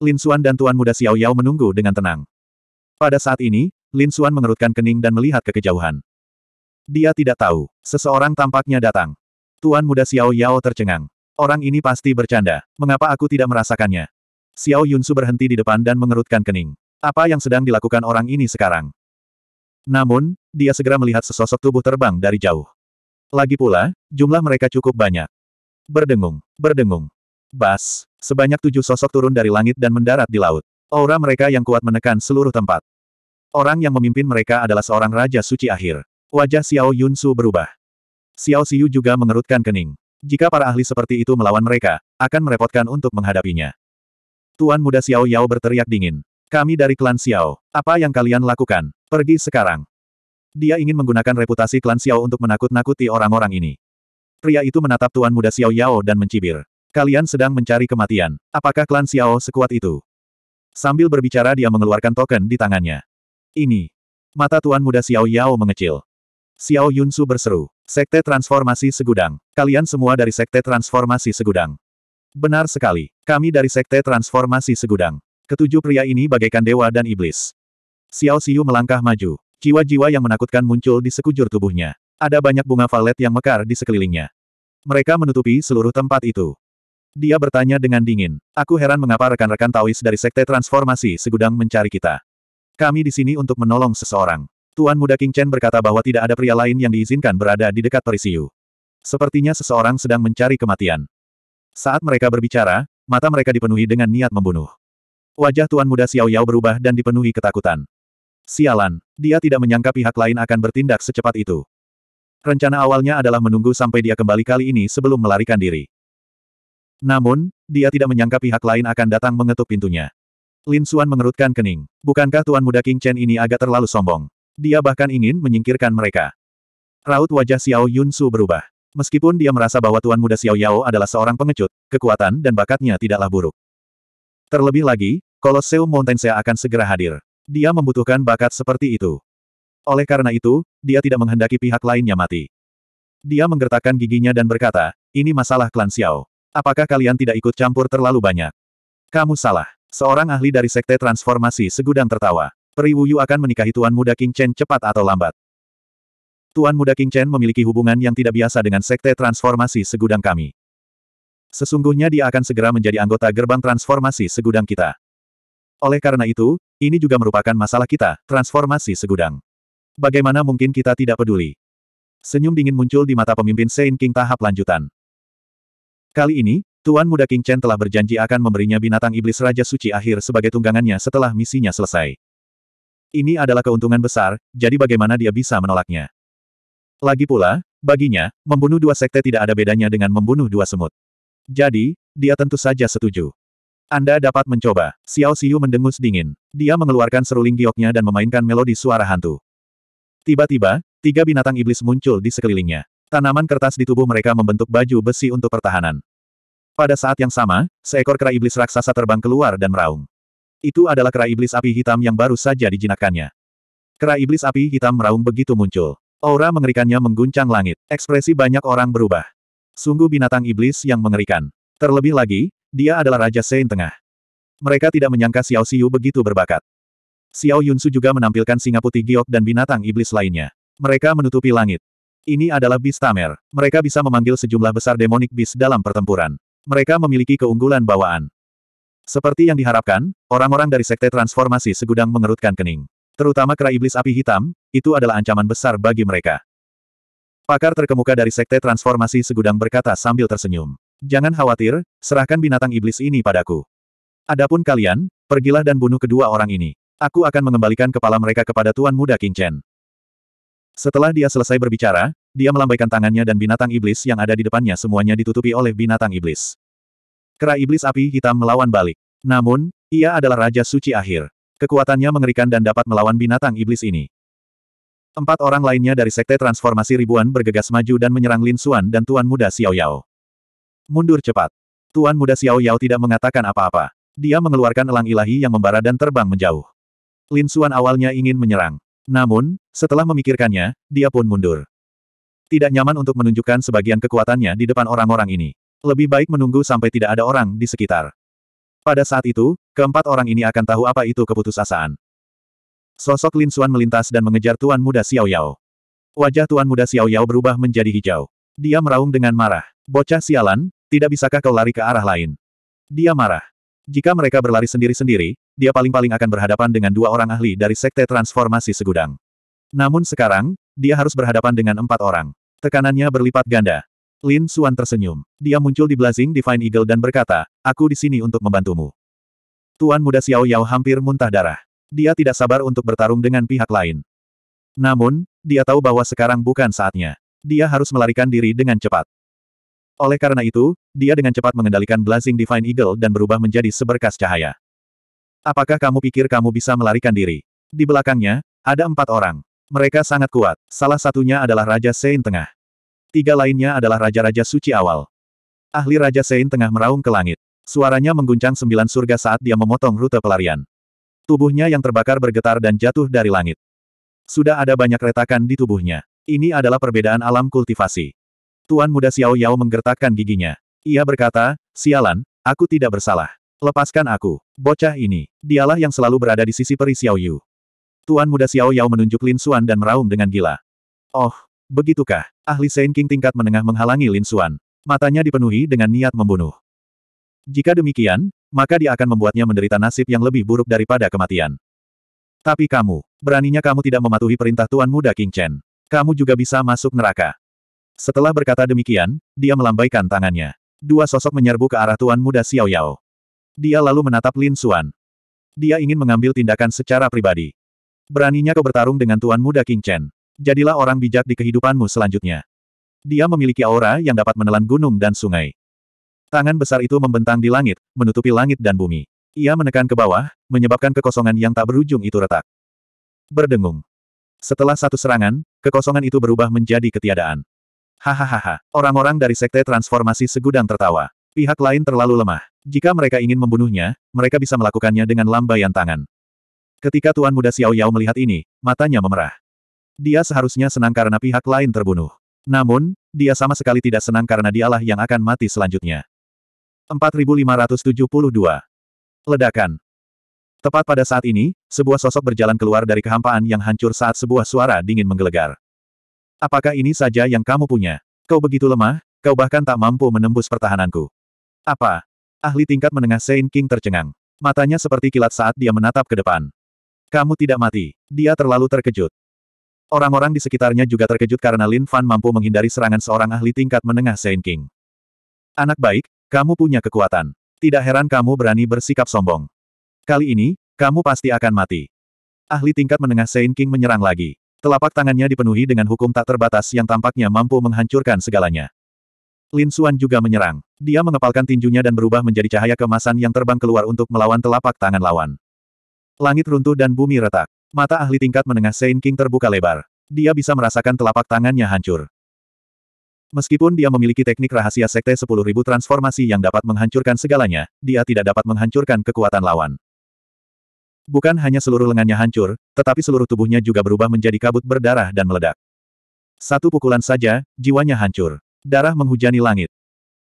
Lin Xuan dan Tuan Muda Xiao Yao menunggu dengan tenang. Pada saat ini, Lin Xuan mengerutkan kening dan melihat ke kejauhan. Dia tidak tahu. Seseorang tampaknya datang. Tuan Muda Xiao Yao tercengang. Orang ini pasti bercanda. Mengapa aku tidak merasakannya? Xiao Yunsu berhenti di depan dan mengerutkan kening. Apa yang sedang dilakukan orang ini sekarang? Namun, dia segera melihat sesosok tubuh terbang dari jauh. Lagi pula, jumlah mereka cukup banyak. Berdengung, berdengung. Bas, sebanyak tujuh sosok turun dari langit dan mendarat di laut. Aura mereka yang kuat menekan seluruh tempat. Orang yang memimpin mereka adalah seorang raja suci akhir. Wajah Xiao Yunsu berubah. Xiao Xiu juga mengerutkan kening. Jika para ahli seperti itu melawan mereka, akan merepotkan untuk menghadapinya. Tuan muda Xiao Yao berteriak dingin. Kami dari klan Xiao. Apa yang kalian lakukan? Pergi sekarang. Dia ingin menggunakan reputasi klan Xiao untuk menakut-nakuti orang-orang ini. Pria itu menatap tuan muda Xiao Yao dan mencibir. Kalian sedang mencari kematian. Apakah klan Xiao sekuat itu? Sambil berbicara dia mengeluarkan token di tangannya. Ini. Mata Tuan Muda Xiao Yao mengecil. Xiao Yunsu berseru. Sekte Transformasi Segudang. Kalian semua dari Sekte Transformasi Segudang. Benar sekali. Kami dari Sekte Transformasi Segudang. Ketujuh pria ini bagaikan dewa dan iblis. Xiao Xiu melangkah maju. Jiwa-jiwa yang menakutkan muncul di sekujur tubuhnya. Ada banyak bunga valet yang mekar di sekelilingnya. Mereka menutupi seluruh tempat itu. Dia bertanya dengan dingin. Aku heran mengapa rekan-rekan Taois dari Sekte Transformasi segudang mencari kita. Kami di sini untuk menolong seseorang. Tuan Muda King Chen berkata bahwa tidak ada pria lain yang diizinkan berada di dekat Perisiu. Sepertinya seseorang sedang mencari kematian. Saat mereka berbicara, mata mereka dipenuhi dengan niat membunuh. Wajah Tuan Muda Xiao Yao berubah dan dipenuhi ketakutan. Sialan, dia tidak menyangka pihak lain akan bertindak secepat itu. Rencana awalnya adalah menunggu sampai dia kembali kali ini sebelum melarikan diri. Namun, dia tidak menyangka pihak lain akan datang mengetuk pintunya. Lin Suan mengerutkan kening. Bukankah Tuan Muda King Chen ini agak terlalu sombong? Dia bahkan ingin menyingkirkan mereka. Raut wajah Xiao Yun Su berubah. Meskipun dia merasa bahwa Tuan Muda Xiao Yao adalah seorang pengecut, kekuatan dan bakatnya tidaklah buruk. Terlebih lagi, Colosseum Sea akan segera hadir. Dia membutuhkan bakat seperti itu. Oleh karena itu, dia tidak menghendaki pihak lainnya mati. Dia menggertakkan giginya dan berkata, ini masalah klan Xiao. Apakah kalian tidak ikut campur terlalu banyak? Kamu salah. Seorang ahli dari Sekte Transformasi segudang tertawa. Peri Wuyu akan menikahi Tuan Muda King Chen cepat atau lambat. Tuan Muda King Chen memiliki hubungan yang tidak biasa dengan Sekte Transformasi segudang kami. Sesungguhnya dia akan segera menjadi anggota gerbang transformasi segudang kita. Oleh karena itu, ini juga merupakan masalah kita, transformasi segudang. Bagaimana mungkin kita tidak peduli? Senyum dingin muncul di mata pemimpin Saint King tahap lanjutan. Kali ini, Tuan Muda King Chen telah berjanji akan memberinya binatang iblis Raja Suci akhir sebagai tunggangannya setelah misinya selesai. Ini adalah keuntungan besar, jadi bagaimana dia bisa menolaknya? Lagi pula, baginya, membunuh dua sekte tidak ada bedanya dengan membunuh dua semut. Jadi, dia tentu saja setuju. Anda dapat mencoba. Xiao Xiu mendengus dingin. Dia mengeluarkan seruling gioknya dan memainkan melodi suara hantu. Tiba-tiba, tiga binatang iblis muncul di sekelilingnya. Tanaman kertas di tubuh mereka membentuk baju besi untuk pertahanan. Pada saat yang sama, seekor kera iblis raksasa terbang keluar dan meraung. Itu adalah kera iblis api hitam yang baru saja dijinakkannya. Kera iblis api hitam meraung begitu muncul. Aura mengerikannya mengguncang langit. Ekspresi banyak orang berubah. Sungguh binatang iblis yang mengerikan. Terlebih lagi, dia adalah Raja Sein Tengah. Mereka tidak menyangka Xiao Xiu begitu berbakat. Xiao Yunsu juga menampilkan singa putih giok dan binatang iblis lainnya. Mereka menutupi langit. Ini adalah bis Tamer. Mereka bisa memanggil sejumlah besar demonic bis dalam pertempuran. Mereka memiliki keunggulan bawaan. Seperti yang diharapkan, orang-orang dari Sekte Transformasi segudang mengerutkan kening. Terutama kera iblis api hitam, itu adalah ancaman besar bagi mereka. Pakar terkemuka dari Sekte Transformasi segudang berkata sambil tersenyum. Jangan khawatir, serahkan binatang iblis ini padaku. Adapun kalian, pergilah dan bunuh kedua orang ini. Aku akan mengembalikan kepala mereka kepada Tuan Muda King Chen. Setelah dia selesai berbicara, dia melambaikan tangannya dan binatang iblis yang ada di depannya semuanya ditutupi oleh binatang iblis. Kera iblis api hitam melawan balik. Namun, ia adalah Raja Suci Akhir. Kekuatannya mengerikan dan dapat melawan binatang iblis ini. Empat orang lainnya dari Sekte Transformasi Ribuan bergegas maju dan menyerang Lin Suan dan Tuan Muda Xiao Yao. Mundur cepat. Tuan Muda Xiao Yao tidak mengatakan apa-apa. Dia mengeluarkan elang ilahi yang membara dan terbang menjauh. Lin Suan awalnya ingin menyerang. Namun, setelah memikirkannya, dia pun mundur. Tidak nyaman untuk menunjukkan sebagian kekuatannya di depan orang-orang ini. Lebih baik menunggu sampai tidak ada orang di sekitar. Pada saat itu, keempat orang ini akan tahu apa itu keputusasaan. Sosok Lin Xuan melintas dan mengejar Tuan Muda Xiao Yao. Wajah Tuan Muda Xiao Yao berubah menjadi hijau. Dia meraung dengan marah. Bocah sialan, tidak bisakah kau lari ke arah lain? Dia marah. Jika mereka berlari sendiri-sendiri, dia paling-paling akan berhadapan dengan dua orang ahli dari Sekte Transformasi Segudang. Namun sekarang, dia harus berhadapan dengan empat orang. Tekanannya berlipat ganda. Lin Suan tersenyum. Dia muncul di Blazing Divine Eagle dan berkata, aku di sini untuk membantumu. Tuan muda Xiao Yao hampir muntah darah. Dia tidak sabar untuk bertarung dengan pihak lain. Namun, dia tahu bahwa sekarang bukan saatnya. Dia harus melarikan diri dengan cepat. Oleh karena itu, dia dengan cepat mengendalikan Blazing Divine Eagle dan berubah menjadi seberkas cahaya. Apakah kamu pikir kamu bisa melarikan diri? Di belakangnya, ada empat orang. Mereka sangat kuat, salah satunya adalah Raja Sein Tengah. Tiga lainnya adalah Raja-Raja Suci Awal. Ahli Raja Sein Tengah meraung ke langit. Suaranya mengguncang sembilan surga saat dia memotong rute pelarian. Tubuhnya yang terbakar bergetar dan jatuh dari langit. Sudah ada banyak retakan di tubuhnya. Ini adalah perbedaan alam kultivasi. Tuan muda Xiao Yao menggertakkan giginya. Ia berkata, sialan, aku tidak bersalah. Lepaskan aku, bocah ini. Dialah yang selalu berada di sisi peri Xiao Yu. Tuan muda Xiao Yao menunjuk Lin Xuan dan meraung dengan gila. Oh, begitukah? Ahli Saint King tingkat menengah menghalangi Lin Xuan. Matanya dipenuhi dengan niat membunuh. Jika demikian, maka dia akan membuatnya menderita nasib yang lebih buruk daripada kematian. Tapi kamu, beraninya kamu tidak mematuhi perintah Tuan Muda King Chen. Kamu juga bisa masuk neraka. Setelah berkata demikian, dia melambaikan tangannya. Dua sosok menyerbu ke arah Tuan Muda Xiao Yao. Dia lalu menatap Lin Xuan. Dia ingin mengambil tindakan secara pribadi. Beraninya kau bertarung dengan tuan muda King Chen. Jadilah orang bijak di kehidupanmu selanjutnya. Dia memiliki aura yang dapat menelan gunung dan sungai. Tangan besar itu membentang di langit, menutupi langit dan bumi. Ia menekan ke bawah, menyebabkan kekosongan yang tak berujung itu retak. Berdengung. Setelah satu serangan, kekosongan itu berubah menjadi ketiadaan. Hahaha, orang-orang dari sekte transformasi segudang tertawa. Pihak lain terlalu lemah. Jika mereka ingin membunuhnya, mereka bisa melakukannya dengan lambaian tangan. Ketika Tuan Muda Xiao Yao melihat ini, matanya memerah. Dia seharusnya senang karena pihak lain terbunuh. Namun, dia sama sekali tidak senang karena dialah yang akan mati selanjutnya. 4572. Ledakan. Tepat pada saat ini, sebuah sosok berjalan keluar dari kehampaan yang hancur saat sebuah suara dingin menggelegar. Apakah ini saja yang kamu punya? Kau begitu lemah, kau bahkan tak mampu menembus pertahananku. Apa? Ahli tingkat menengah Saint King tercengang. Matanya seperti kilat saat dia menatap ke depan. Kamu tidak mati. Dia terlalu terkejut. Orang-orang di sekitarnya juga terkejut karena Lin Fan mampu menghindari serangan seorang ahli tingkat menengah Saint King. Anak baik, kamu punya kekuatan. Tidak heran kamu berani bersikap sombong. Kali ini, kamu pasti akan mati. Ahli tingkat menengah Saint King menyerang lagi. Telapak tangannya dipenuhi dengan hukum tak terbatas yang tampaknya mampu menghancurkan segalanya. Lin Xuan juga menyerang. Dia mengepalkan tinjunya dan berubah menjadi cahaya kemasan yang terbang keluar untuk melawan telapak tangan lawan. Langit runtuh dan bumi retak. Mata ahli tingkat menengah Saint King terbuka lebar. Dia bisa merasakan telapak tangannya hancur. Meskipun dia memiliki teknik rahasia sekte 10.000 transformasi yang dapat menghancurkan segalanya, dia tidak dapat menghancurkan kekuatan lawan. Bukan hanya seluruh lengannya hancur, tetapi seluruh tubuhnya juga berubah menjadi kabut berdarah dan meledak. Satu pukulan saja, jiwanya hancur. Darah menghujani langit.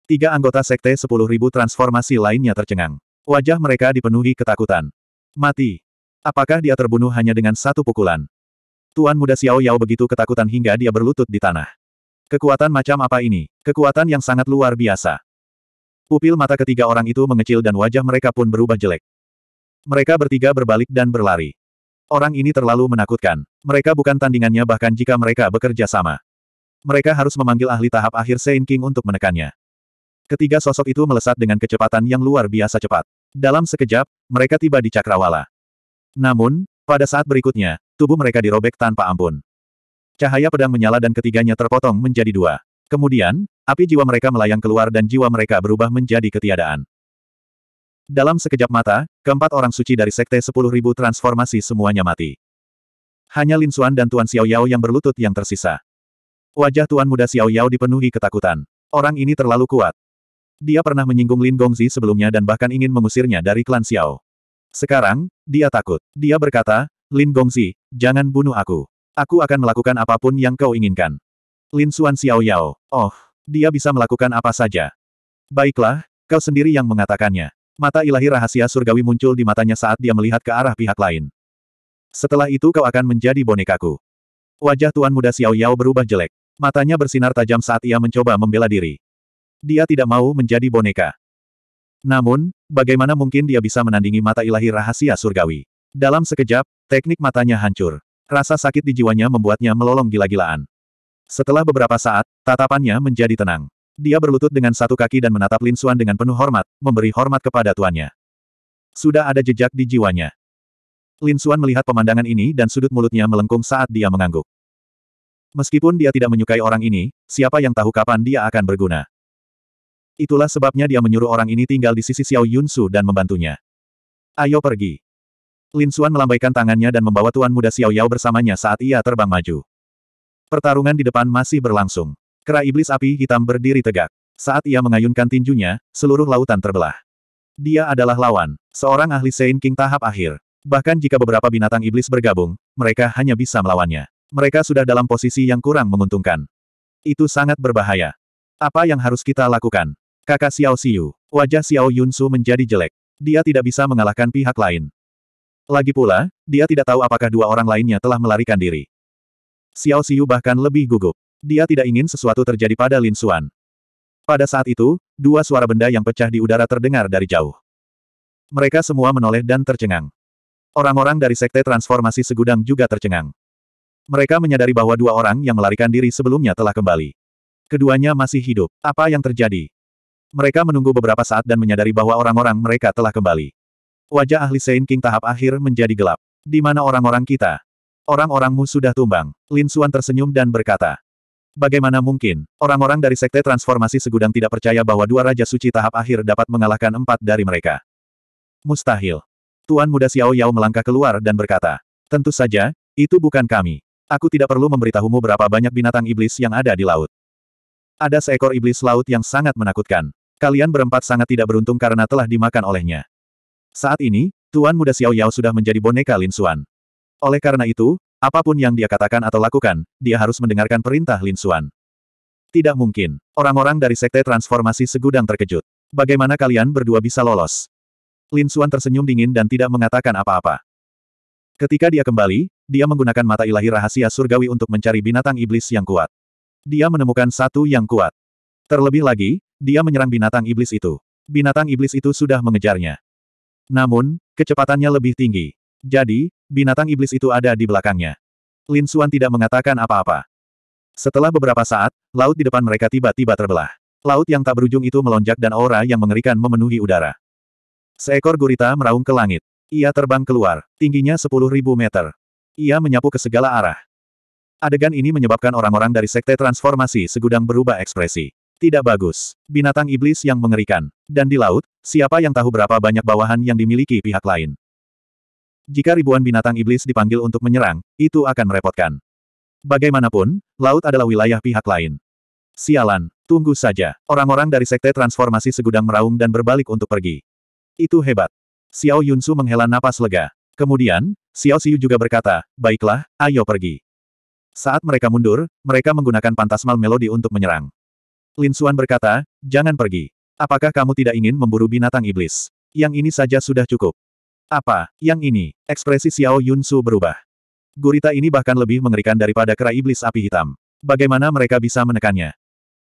Tiga anggota sekte 10.000 transformasi lainnya tercengang. Wajah mereka dipenuhi ketakutan. Mati. Apakah dia terbunuh hanya dengan satu pukulan? Tuan muda Xiao Yao begitu ketakutan hingga dia berlutut di tanah. Kekuatan macam apa ini? Kekuatan yang sangat luar biasa. Pupil mata ketiga orang itu mengecil dan wajah mereka pun berubah jelek. Mereka bertiga berbalik dan berlari. Orang ini terlalu menakutkan. Mereka bukan tandingannya bahkan jika mereka bekerja sama. Mereka harus memanggil ahli tahap akhir Saint King untuk menekannya. Ketiga sosok itu melesat dengan kecepatan yang luar biasa cepat. Dalam sekejap, mereka tiba di Cakrawala. Namun, pada saat berikutnya, tubuh mereka dirobek tanpa ampun. Cahaya pedang menyala dan ketiganya terpotong menjadi dua. Kemudian, api jiwa mereka melayang keluar dan jiwa mereka berubah menjadi ketiadaan. Dalam sekejap mata, keempat orang suci dari Sekte 10.000 transformasi semuanya mati. Hanya Lin Xuan dan Tuan Xiao Yao yang berlutut yang tersisa. Wajah Tuan Muda Xiao Yao dipenuhi ketakutan. Orang ini terlalu kuat. Dia pernah menyinggung Lin Gongzi sebelumnya dan bahkan ingin mengusirnya dari klan Xiao. Sekarang, dia takut. Dia berkata, Lin Gongzi, jangan bunuh aku. Aku akan melakukan apapun yang kau inginkan. Lin Xuan Xiao Yao, oh, dia bisa melakukan apa saja. Baiklah, kau sendiri yang mengatakannya. Mata ilahi rahasia surgawi muncul di matanya saat dia melihat ke arah pihak lain. Setelah itu kau akan menjadi bonekaku. Wajah Tuan Muda Xiao Yao berubah jelek. Matanya bersinar tajam saat ia mencoba membela diri dia tidak mau menjadi boneka. Namun, bagaimana mungkin dia bisa menandingi mata ilahi rahasia surgawi? Dalam sekejap, teknik matanya hancur. Rasa sakit di jiwanya membuatnya melolong gila-gilaan. Setelah beberapa saat, tatapannya menjadi tenang. Dia berlutut dengan satu kaki dan menatap Lin Xuan dengan penuh hormat, memberi hormat kepada tuannya. Sudah ada jejak di jiwanya. Lin Xuan melihat pemandangan ini dan sudut mulutnya melengkung saat dia mengangguk. Meskipun dia tidak menyukai orang ini, siapa yang tahu kapan dia akan berguna. Itulah sebabnya dia menyuruh orang ini tinggal di sisi Xiao Yunsu dan membantunya. Ayo pergi. Lin Xuan melambaikan tangannya dan membawa tuan muda Xiao Yao bersamanya saat ia terbang maju. Pertarungan di depan masih berlangsung. Kera iblis api hitam berdiri tegak. Saat ia mengayunkan tinjunya, seluruh lautan terbelah. Dia adalah lawan, seorang ahli Sein King tahap akhir. Bahkan jika beberapa binatang iblis bergabung, mereka hanya bisa melawannya. Mereka sudah dalam posisi yang kurang menguntungkan. Itu sangat berbahaya. Apa yang harus kita lakukan? Kakak Xiao Xiu, wajah Xiao Yunsu menjadi jelek. Dia tidak bisa mengalahkan pihak lain. Lagi pula, dia tidak tahu apakah dua orang lainnya telah melarikan diri. Xiao Xiu bahkan lebih gugup. Dia tidak ingin sesuatu terjadi pada Lin Xuan. Pada saat itu, dua suara benda yang pecah di udara terdengar dari jauh. Mereka semua menoleh dan tercengang. Orang-orang dari Sekte Transformasi Segudang juga tercengang. Mereka menyadari bahwa dua orang yang melarikan diri sebelumnya telah kembali. Keduanya masih hidup. Apa yang terjadi? Mereka menunggu beberapa saat dan menyadari bahwa orang-orang mereka telah kembali. Wajah ahli Sein King tahap akhir menjadi gelap. Di mana orang-orang kita? Orang-orangmu sudah tumbang. Lin Suan tersenyum dan berkata. Bagaimana mungkin, orang-orang dari Sekte Transformasi Segudang tidak percaya bahwa dua Raja Suci tahap akhir dapat mengalahkan empat dari mereka? Mustahil. Tuan muda Xiao Yao melangkah keluar dan berkata, Tentu saja, itu bukan kami. Aku tidak perlu memberitahumu berapa banyak binatang iblis yang ada di laut. Ada seekor iblis laut yang sangat menakutkan. Kalian berempat sangat tidak beruntung karena telah dimakan olehnya. Saat ini, Tuan Muda Xiao Yao sudah menjadi boneka Lin Xuan. Oleh karena itu, apapun yang dia katakan atau lakukan, dia harus mendengarkan perintah Lin Xuan. Tidak mungkin. Orang-orang dari Sekte Transformasi Segudang terkejut. Bagaimana kalian berdua bisa lolos? Lin Xuan tersenyum dingin dan tidak mengatakan apa-apa. Ketika dia kembali, dia menggunakan mata ilahi rahasia surgawi untuk mencari binatang iblis yang kuat. Dia menemukan satu yang kuat. Terlebih lagi, dia menyerang binatang iblis itu. Binatang iblis itu sudah mengejarnya. Namun, kecepatannya lebih tinggi. Jadi, binatang iblis itu ada di belakangnya. Lin Xuan tidak mengatakan apa-apa. Setelah beberapa saat, laut di depan mereka tiba-tiba terbelah. Laut yang tak berujung itu melonjak dan aura yang mengerikan memenuhi udara. Seekor gurita meraung ke langit. Ia terbang keluar, tingginya 10.000 meter. Ia menyapu ke segala arah. Adegan ini menyebabkan orang-orang dari Sekte Transformasi segudang berubah ekspresi. Tidak bagus. Binatang iblis yang mengerikan. Dan di laut, siapa yang tahu berapa banyak bawahan yang dimiliki pihak lain. Jika ribuan binatang iblis dipanggil untuk menyerang, itu akan merepotkan. Bagaimanapun, laut adalah wilayah pihak lain. Sialan, tunggu saja. Orang-orang dari sekte transformasi segudang meraung dan berbalik untuk pergi. Itu hebat. Xiao Yunsu menghela napas lega. Kemudian, Xiao Xiu juga berkata, baiklah, ayo pergi. Saat mereka mundur, mereka menggunakan pantasmal melodi untuk menyerang. Lin Suan berkata, jangan pergi. Apakah kamu tidak ingin memburu binatang iblis? Yang ini saja sudah cukup. Apa, yang ini? Ekspresi Xiao Yun Su berubah. Gurita ini bahkan lebih mengerikan daripada kera iblis api hitam. Bagaimana mereka bisa menekannya?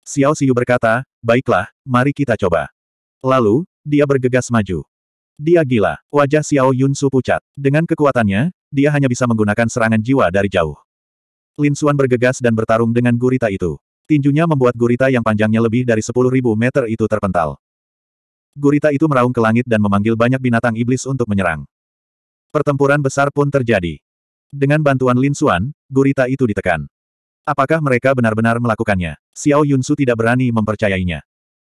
Xiao Xiu berkata, baiklah, mari kita coba. Lalu, dia bergegas maju. Dia gila. Wajah Xiao Yun Su pucat. Dengan kekuatannya, dia hanya bisa menggunakan serangan jiwa dari jauh. Lin Suan bergegas dan bertarung dengan gurita itu. Tinjunya membuat gurita yang panjangnya lebih dari sepuluh ribu meter itu terpental. Gurita itu meraung ke langit dan memanggil banyak binatang iblis untuk menyerang. Pertempuran besar pun terjadi. Dengan bantuan Lin Xuan, gurita itu ditekan. Apakah mereka benar-benar melakukannya? Xiao Yunsu tidak berani mempercayainya.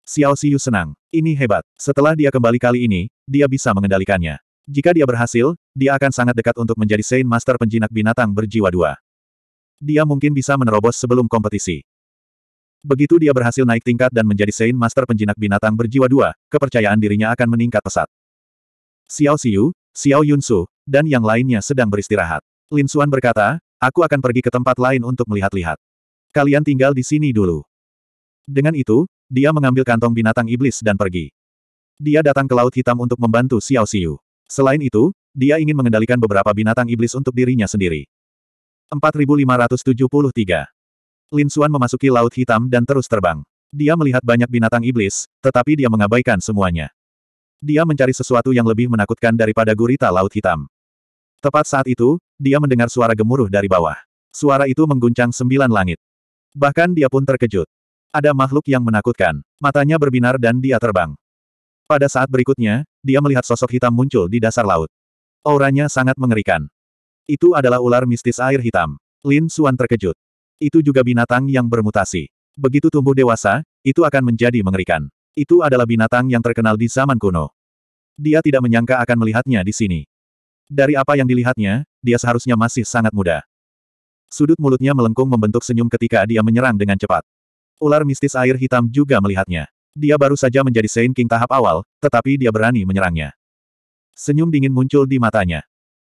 Xiao Siyu senang. Ini hebat. Setelah dia kembali kali ini, dia bisa mengendalikannya. Jika dia berhasil, dia akan sangat dekat untuk menjadi Saint Master penjinak binatang berjiwa dua. Dia mungkin bisa menerobos sebelum kompetisi. Begitu dia berhasil naik tingkat dan menjadi Saint Master penjinak binatang berjiwa dua, kepercayaan dirinya akan meningkat pesat. Xiao Xiu, Xiao Yunsu, dan yang lainnya sedang beristirahat. Lin Xuan berkata, aku akan pergi ke tempat lain untuk melihat-lihat. Kalian tinggal di sini dulu. Dengan itu, dia mengambil kantong binatang iblis dan pergi. Dia datang ke Laut Hitam untuk membantu Xiao Xiu. Selain itu, dia ingin mengendalikan beberapa binatang iblis untuk dirinya sendiri. 4573 Lin Xuan memasuki Laut Hitam dan terus terbang. Dia melihat banyak binatang iblis, tetapi dia mengabaikan semuanya. Dia mencari sesuatu yang lebih menakutkan daripada gurita Laut Hitam. Tepat saat itu, dia mendengar suara gemuruh dari bawah. Suara itu mengguncang sembilan langit. Bahkan dia pun terkejut. Ada makhluk yang menakutkan. Matanya berbinar dan dia terbang. Pada saat berikutnya, dia melihat sosok hitam muncul di dasar laut. Auranya sangat mengerikan. Itu adalah ular mistis air hitam. Lin Suan terkejut. Itu juga binatang yang bermutasi. Begitu tumbuh dewasa, itu akan menjadi mengerikan. Itu adalah binatang yang terkenal di zaman kuno. Dia tidak menyangka akan melihatnya di sini. Dari apa yang dilihatnya, dia seharusnya masih sangat muda. Sudut mulutnya melengkung membentuk senyum ketika dia menyerang dengan cepat. Ular mistis air hitam juga melihatnya. Dia baru saja menjadi Saint King tahap awal, tetapi dia berani menyerangnya. Senyum dingin muncul di matanya.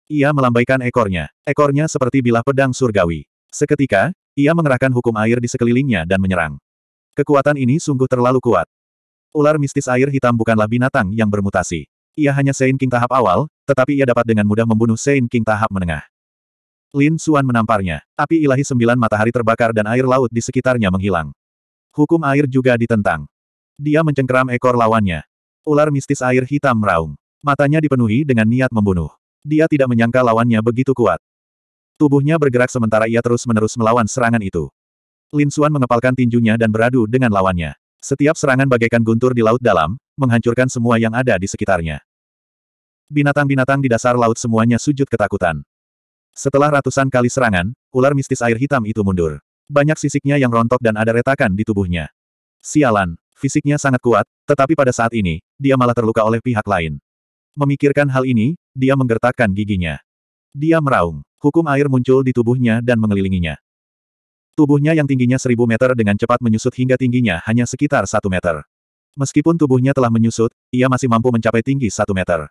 Ia melambaikan ekornya. Ekornya seperti bilah pedang surgawi. Seketika, ia mengerahkan hukum air di sekelilingnya dan menyerang. Kekuatan ini sungguh terlalu kuat. Ular mistis air hitam bukanlah binatang yang bermutasi. Ia hanya saint King tahap awal, tetapi ia dapat dengan mudah membunuh saint King tahap menengah. Lin Suan menamparnya. Api ilahi sembilan matahari terbakar dan air laut di sekitarnya menghilang. Hukum air juga ditentang. Dia mencengkeram ekor lawannya. Ular mistis air hitam meraung. Matanya dipenuhi dengan niat membunuh. Dia tidak menyangka lawannya begitu kuat. Tubuhnya bergerak sementara ia terus-menerus melawan serangan itu. Lin Xuan mengepalkan tinjunya dan beradu dengan lawannya. Setiap serangan bagaikan guntur di laut dalam, menghancurkan semua yang ada di sekitarnya. Binatang-binatang di dasar laut semuanya sujud ketakutan. Setelah ratusan kali serangan, ular mistis air hitam itu mundur. Banyak sisiknya yang rontok dan ada retakan di tubuhnya. Sialan, fisiknya sangat kuat, tetapi pada saat ini, dia malah terluka oleh pihak lain. Memikirkan hal ini, dia menggertakkan giginya. Dia meraung. Hukum air muncul di tubuhnya dan mengelilinginya. Tubuhnya yang tingginya seribu meter dengan cepat menyusut hingga tingginya hanya sekitar satu meter. Meskipun tubuhnya telah menyusut, ia masih mampu mencapai tinggi satu meter.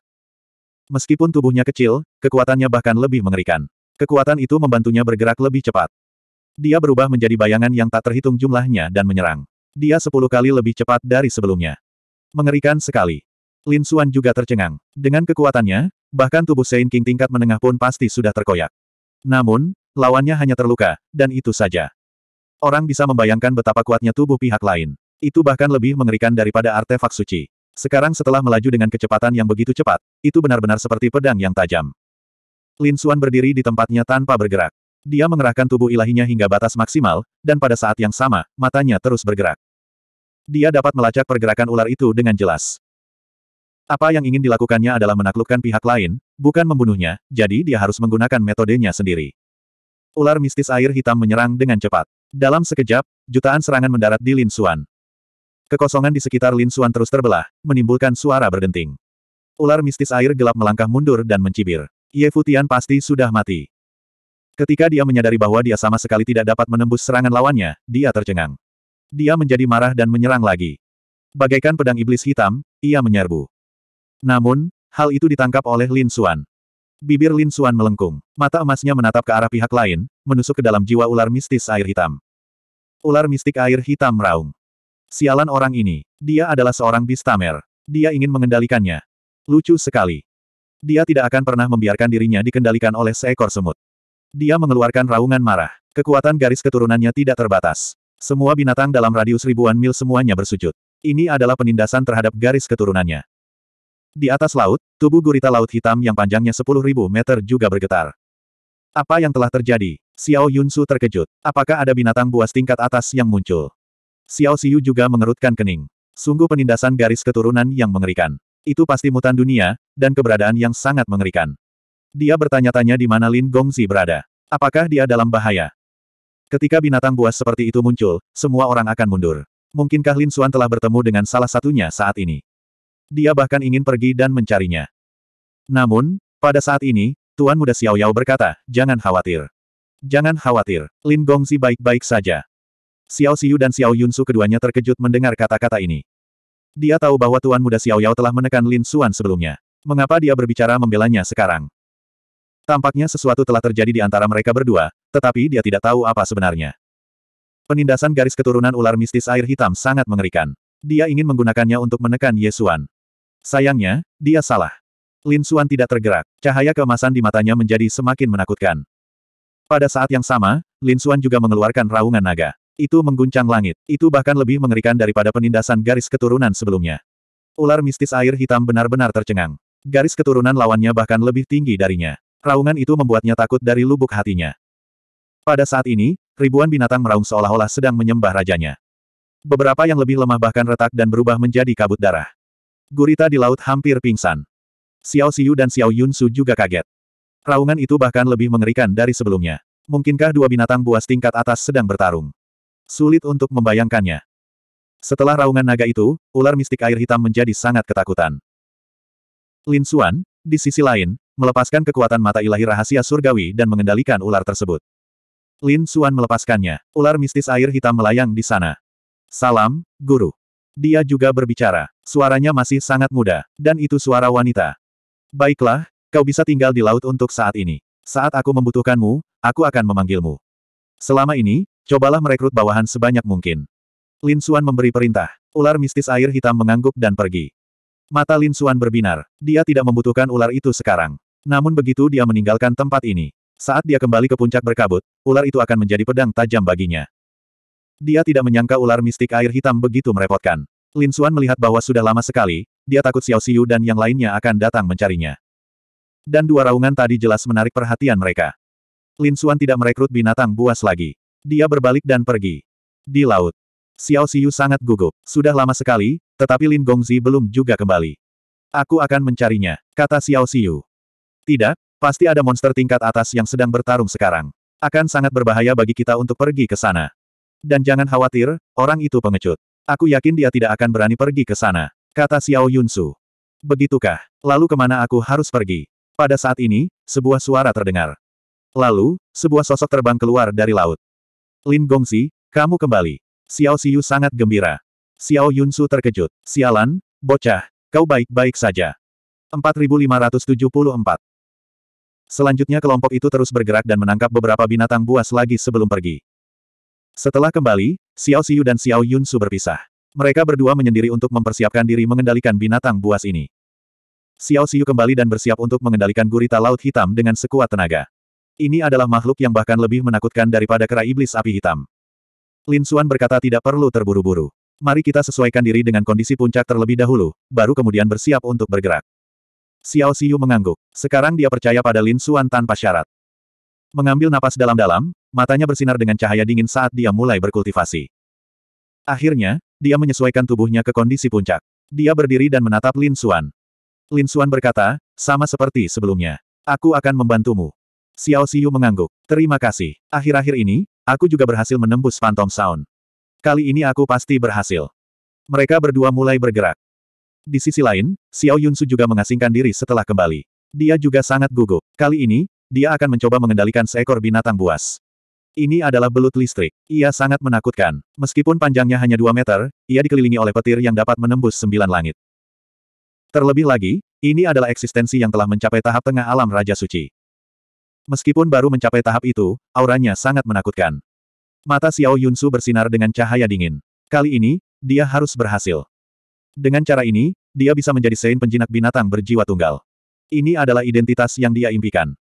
Meskipun tubuhnya kecil, kekuatannya bahkan lebih mengerikan. Kekuatan itu membantunya bergerak lebih cepat. Dia berubah menjadi bayangan yang tak terhitung jumlahnya dan menyerang. Dia sepuluh kali lebih cepat dari sebelumnya. Mengerikan sekali. Lin Suan juga tercengang. Dengan kekuatannya, Bahkan tubuh Saint King tingkat menengah pun pasti sudah terkoyak. Namun, lawannya hanya terluka, dan itu saja. Orang bisa membayangkan betapa kuatnya tubuh pihak lain. Itu bahkan lebih mengerikan daripada artefak suci. Sekarang setelah melaju dengan kecepatan yang begitu cepat, itu benar-benar seperti pedang yang tajam. Lin Xuan berdiri di tempatnya tanpa bergerak. Dia mengerahkan tubuh ilahinya hingga batas maksimal, dan pada saat yang sama, matanya terus bergerak. Dia dapat melacak pergerakan ular itu dengan jelas. Apa yang ingin dilakukannya adalah menaklukkan pihak lain, bukan membunuhnya, jadi dia harus menggunakan metodenya sendiri. Ular mistis air hitam menyerang dengan cepat. Dalam sekejap, jutaan serangan mendarat di Lin Xuan. Kekosongan di sekitar Lin Xuan terus terbelah, menimbulkan suara berdenting. Ular mistis air gelap melangkah mundur dan mencibir. Ye Futian pasti sudah mati. Ketika dia menyadari bahwa dia sama sekali tidak dapat menembus serangan lawannya, dia tercengang. Dia menjadi marah dan menyerang lagi. Bagaikan pedang iblis hitam, ia menyerbu. Namun, hal itu ditangkap oleh Lin Xuan. Bibir Lin Xuan melengkung. Mata emasnya menatap ke arah pihak lain, menusuk ke dalam jiwa ular mistis air hitam. Ular mistik air hitam meraung. Sialan orang ini. Dia adalah seorang bistamer. Dia ingin mengendalikannya. Lucu sekali. Dia tidak akan pernah membiarkan dirinya dikendalikan oleh seekor semut. Dia mengeluarkan raungan marah. Kekuatan garis keturunannya tidak terbatas. Semua binatang dalam radius ribuan mil semuanya bersujud. Ini adalah penindasan terhadap garis keturunannya. Di atas laut, tubuh gurita laut hitam yang panjangnya sepuluh ribu meter juga bergetar. Apa yang telah terjadi? Xiao Yunsu terkejut. Apakah ada binatang buas tingkat atas yang muncul? Xiao Xiu juga mengerutkan kening. Sungguh penindasan garis keturunan yang mengerikan. Itu pasti mutan dunia, dan keberadaan yang sangat mengerikan. Dia bertanya-tanya di mana Lin Gongzi berada. Apakah dia dalam bahaya? Ketika binatang buas seperti itu muncul, semua orang akan mundur. Mungkinkah Lin Xuan telah bertemu dengan salah satunya saat ini? Dia bahkan ingin pergi dan mencarinya. Namun, pada saat ini, Tuan Muda Xiao Yao berkata, jangan khawatir. Jangan khawatir, Lin Gongzi baik-baik saja. Xiao Xiu dan Xiao Yunsu keduanya terkejut mendengar kata-kata ini. Dia tahu bahwa Tuan Muda Xiao Yao telah menekan Lin Xuan sebelumnya. Mengapa dia berbicara membelanya sekarang? Tampaknya sesuatu telah terjadi di antara mereka berdua, tetapi dia tidak tahu apa sebenarnya. Penindasan garis keturunan ular mistis air hitam sangat mengerikan. Dia ingin menggunakannya untuk menekan Yesuan. Sayangnya, dia salah. Lin Xuan tidak tergerak, cahaya kemasan di matanya menjadi semakin menakutkan. Pada saat yang sama, Lin Xuan juga mengeluarkan raungan naga. Itu mengguncang langit, itu bahkan lebih mengerikan daripada penindasan garis keturunan sebelumnya. Ular mistis air hitam benar-benar tercengang. Garis keturunan lawannya bahkan lebih tinggi darinya. Raungan itu membuatnya takut dari lubuk hatinya. Pada saat ini, ribuan binatang meraung seolah-olah sedang menyembah rajanya. Beberapa yang lebih lemah bahkan retak dan berubah menjadi kabut darah. Gurita di laut hampir pingsan. Xiao Xiu dan Xiao Yunsu juga kaget. Raungan itu bahkan lebih mengerikan dari sebelumnya. Mungkinkah dua binatang buas tingkat atas sedang bertarung? Sulit untuk membayangkannya. Setelah raungan naga itu, ular mistik air hitam menjadi sangat ketakutan. Lin Xuan, di sisi lain, melepaskan kekuatan mata ilahi rahasia surgawi dan mengendalikan ular tersebut. Lin Xuan melepaskannya. Ular mistis air hitam melayang di sana. Salam, Guru. Dia juga berbicara. Suaranya masih sangat muda, dan itu suara wanita. Baiklah, kau bisa tinggal di laut untuk saat ini. Saat aku membutuhkanmu, aku akan memanggilmu. Selama ini, cobalah merekrut bawahan sebanyak mungkin. Lin Xuan memberi perintah. Ular mistis air hitam mengangguk dan pergi. Mata Lin Xuan berbinar. Dia tidak membutuhkan ular itu sekarang. Namun begitu dia meninggalkan tempat ini. Saat dia kembali ke puncak berkabut, ular itu akan menjadi pedang tajam baginya. Dia tidak menyangka ular mistik air hitam begitu merepotkan. Lin Xuan melihat bahwa sudah lama sekali, dia takut Xiao Xiu dan yang lainnya akan datang mencarinya. Dan dua raungan tadi jelas menarik perhatian mereka. Lin Xuan tidak merekrut binatang buas lagi. Dia berbalik dan pergi. Di laut. Xiao Xiu sangat gugup. Sudah lama sekali, tetapi Lin Gongzi belum juga kembali. Aku akan mencarinya, kata Xiao Xiu. Tidak, pasti ada monster tingkat atas yang sedang bertarung sekarang. Akan sangat berbahaya bagi kita untuk pergi ke sana. Dan jangan khawatir, orang itu pengecut. Aku yakin dia tidak akan berani pergi ke sana, kata Xiao Yunsu. Begitukah? Lalu kemana aku harus pergi? Pada saat ini, sebuah suara terdengar. Lalu, sebuah sosok terbang keluar dari laut. Lin Gongsi, kamu kembali. Xiao Xiu sangat gembira. Xiao Yunsu terkejut. Sialan, bocah, kau baik-baik saja. 4574. Selanjutnya kelompok itu terus bergerak dan menangkap beberapa binatang buas lagi sebelum pergi. Setelah kembali, Xiao Xiu dan Xiao Yun Yunsu berpisah. Mereka berdua menyendiri untuk mempersiapkan diri mengendalikan binatang buas ini. Xiao Xiu kembali dan bersiap untuk mengendalikan gurita laut hitam dengan sekuat tenaga. Ini adalah makhluk yang bahkan lebih menakutkan daripada kera iblis api hitam. Lin Xuan berkata tidak perlu terburu-buru. Mari kita sesuaikan diri dengan kondisi puncak terlebih dahulu, baru kemudian bersiap untuk bergerak. Xiao Xiu mengangguk. Sekarang dia percaya pada Lin Xuan tanpa syarat. Mengambil napas dalam-dalam, matanya bersinar dengan cahaya dingin saat dia mulai berkultivasi. Akhirnya, dia menyesuaikan tubuhnya ke kondisi puncak. Dia berdiri dan menatap Lin Xuan. Lin Xuan berkata, sama seperti sebelumnya. Aku akan membantumu. Xiao Xiu mengangguk. Terima kasih. Akhir-akhir ini, aku juga berhasil menembus Phantom Sound. Kali ini aku pasti berhasil. Mereka berdua mulai bergerak. Di sisi lain, Xiao Yunsu juga mengasingkan diri setelah kembali. Dia juga sangat gugup. Kali ini, dia akan mencoba mengendalikan seekor binatang buas. Ini adalah belut listrik. Ia sangat menakutkan. Meskipun panjangnya hanya 2 meter, ia dikelilingi oleh petir yang dapat menembus sembilan langit. Terlebih lagi, ini adalah eksistensi yang telah mencapai tahap tengah alam Raja Suci. Meskipun baru mencapai tahap itu, auranya sangat menakutkan. Mata Xiao Yunsu bersinar dengan cahaya dingin. Kali ini, dia harus berhasil. Dengan cara ini, dia bisa menjadi sein penjinak binatang berjiwa tunggal. Ini adalah identitas yang dia impikan.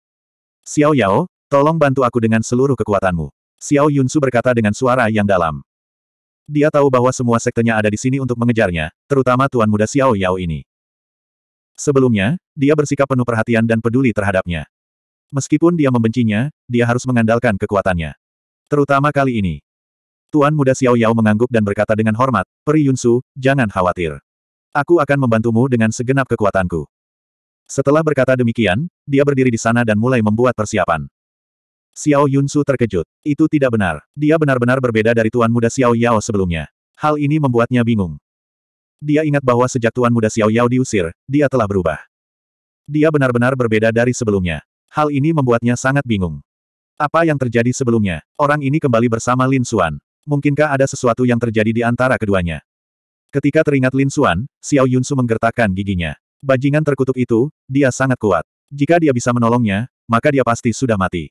Xiao Yao, Tolong bantu aku dengan seluruh kekuatanmu. Xiao Yunsu berkata dengan suara yang dalam. Dia tahu bahwa semua sektenya ada di sini untuk mengejarnya, terutama Tuan Muda Xiao Yao ini. Sebelumnya, dia bersikap penuh perhatian dan peduli terhadapnya. Meskipun dia membencinya, dia harus mengandalkan kekuatannya. Terutama kali ini. Tuan Muda Xiao Yao mengangguk dan berkata dengan hormat, Peri Yunsu, jangan khawatir. Aku akan membantumu dengan segenap kekuatanku. Setelah berkata demikian, dia berdiri di sana dan mulai membuat persiapan. Xiao Yunsu terkejut. Itu tidak benar. Dia benar-benar berbeda dari Tuan Muda Xiao Yao sebelumnya. Hal ini membuatnya bingung. Dia ingat bahwa sejak Tuan Muda Xiao Yao diusir, dia telah berubah. Dia benar-benar berbeda dari sebelumnya. Hal ini membuatnya sangat bingung. Apa yang terjadi sebelumnya? Orang ini kembali bersama Lin Xuan. Mungkinkah ada sesuatu yang terjadi di antara keduanya? Ketika teringat Lin Xuan, Xiao Yunsu menggertakkan giginya. Bajingan terkutuk itu, dia sangat kuat. Jika dia bisa menolongnya, maka dia pasti sudah mati.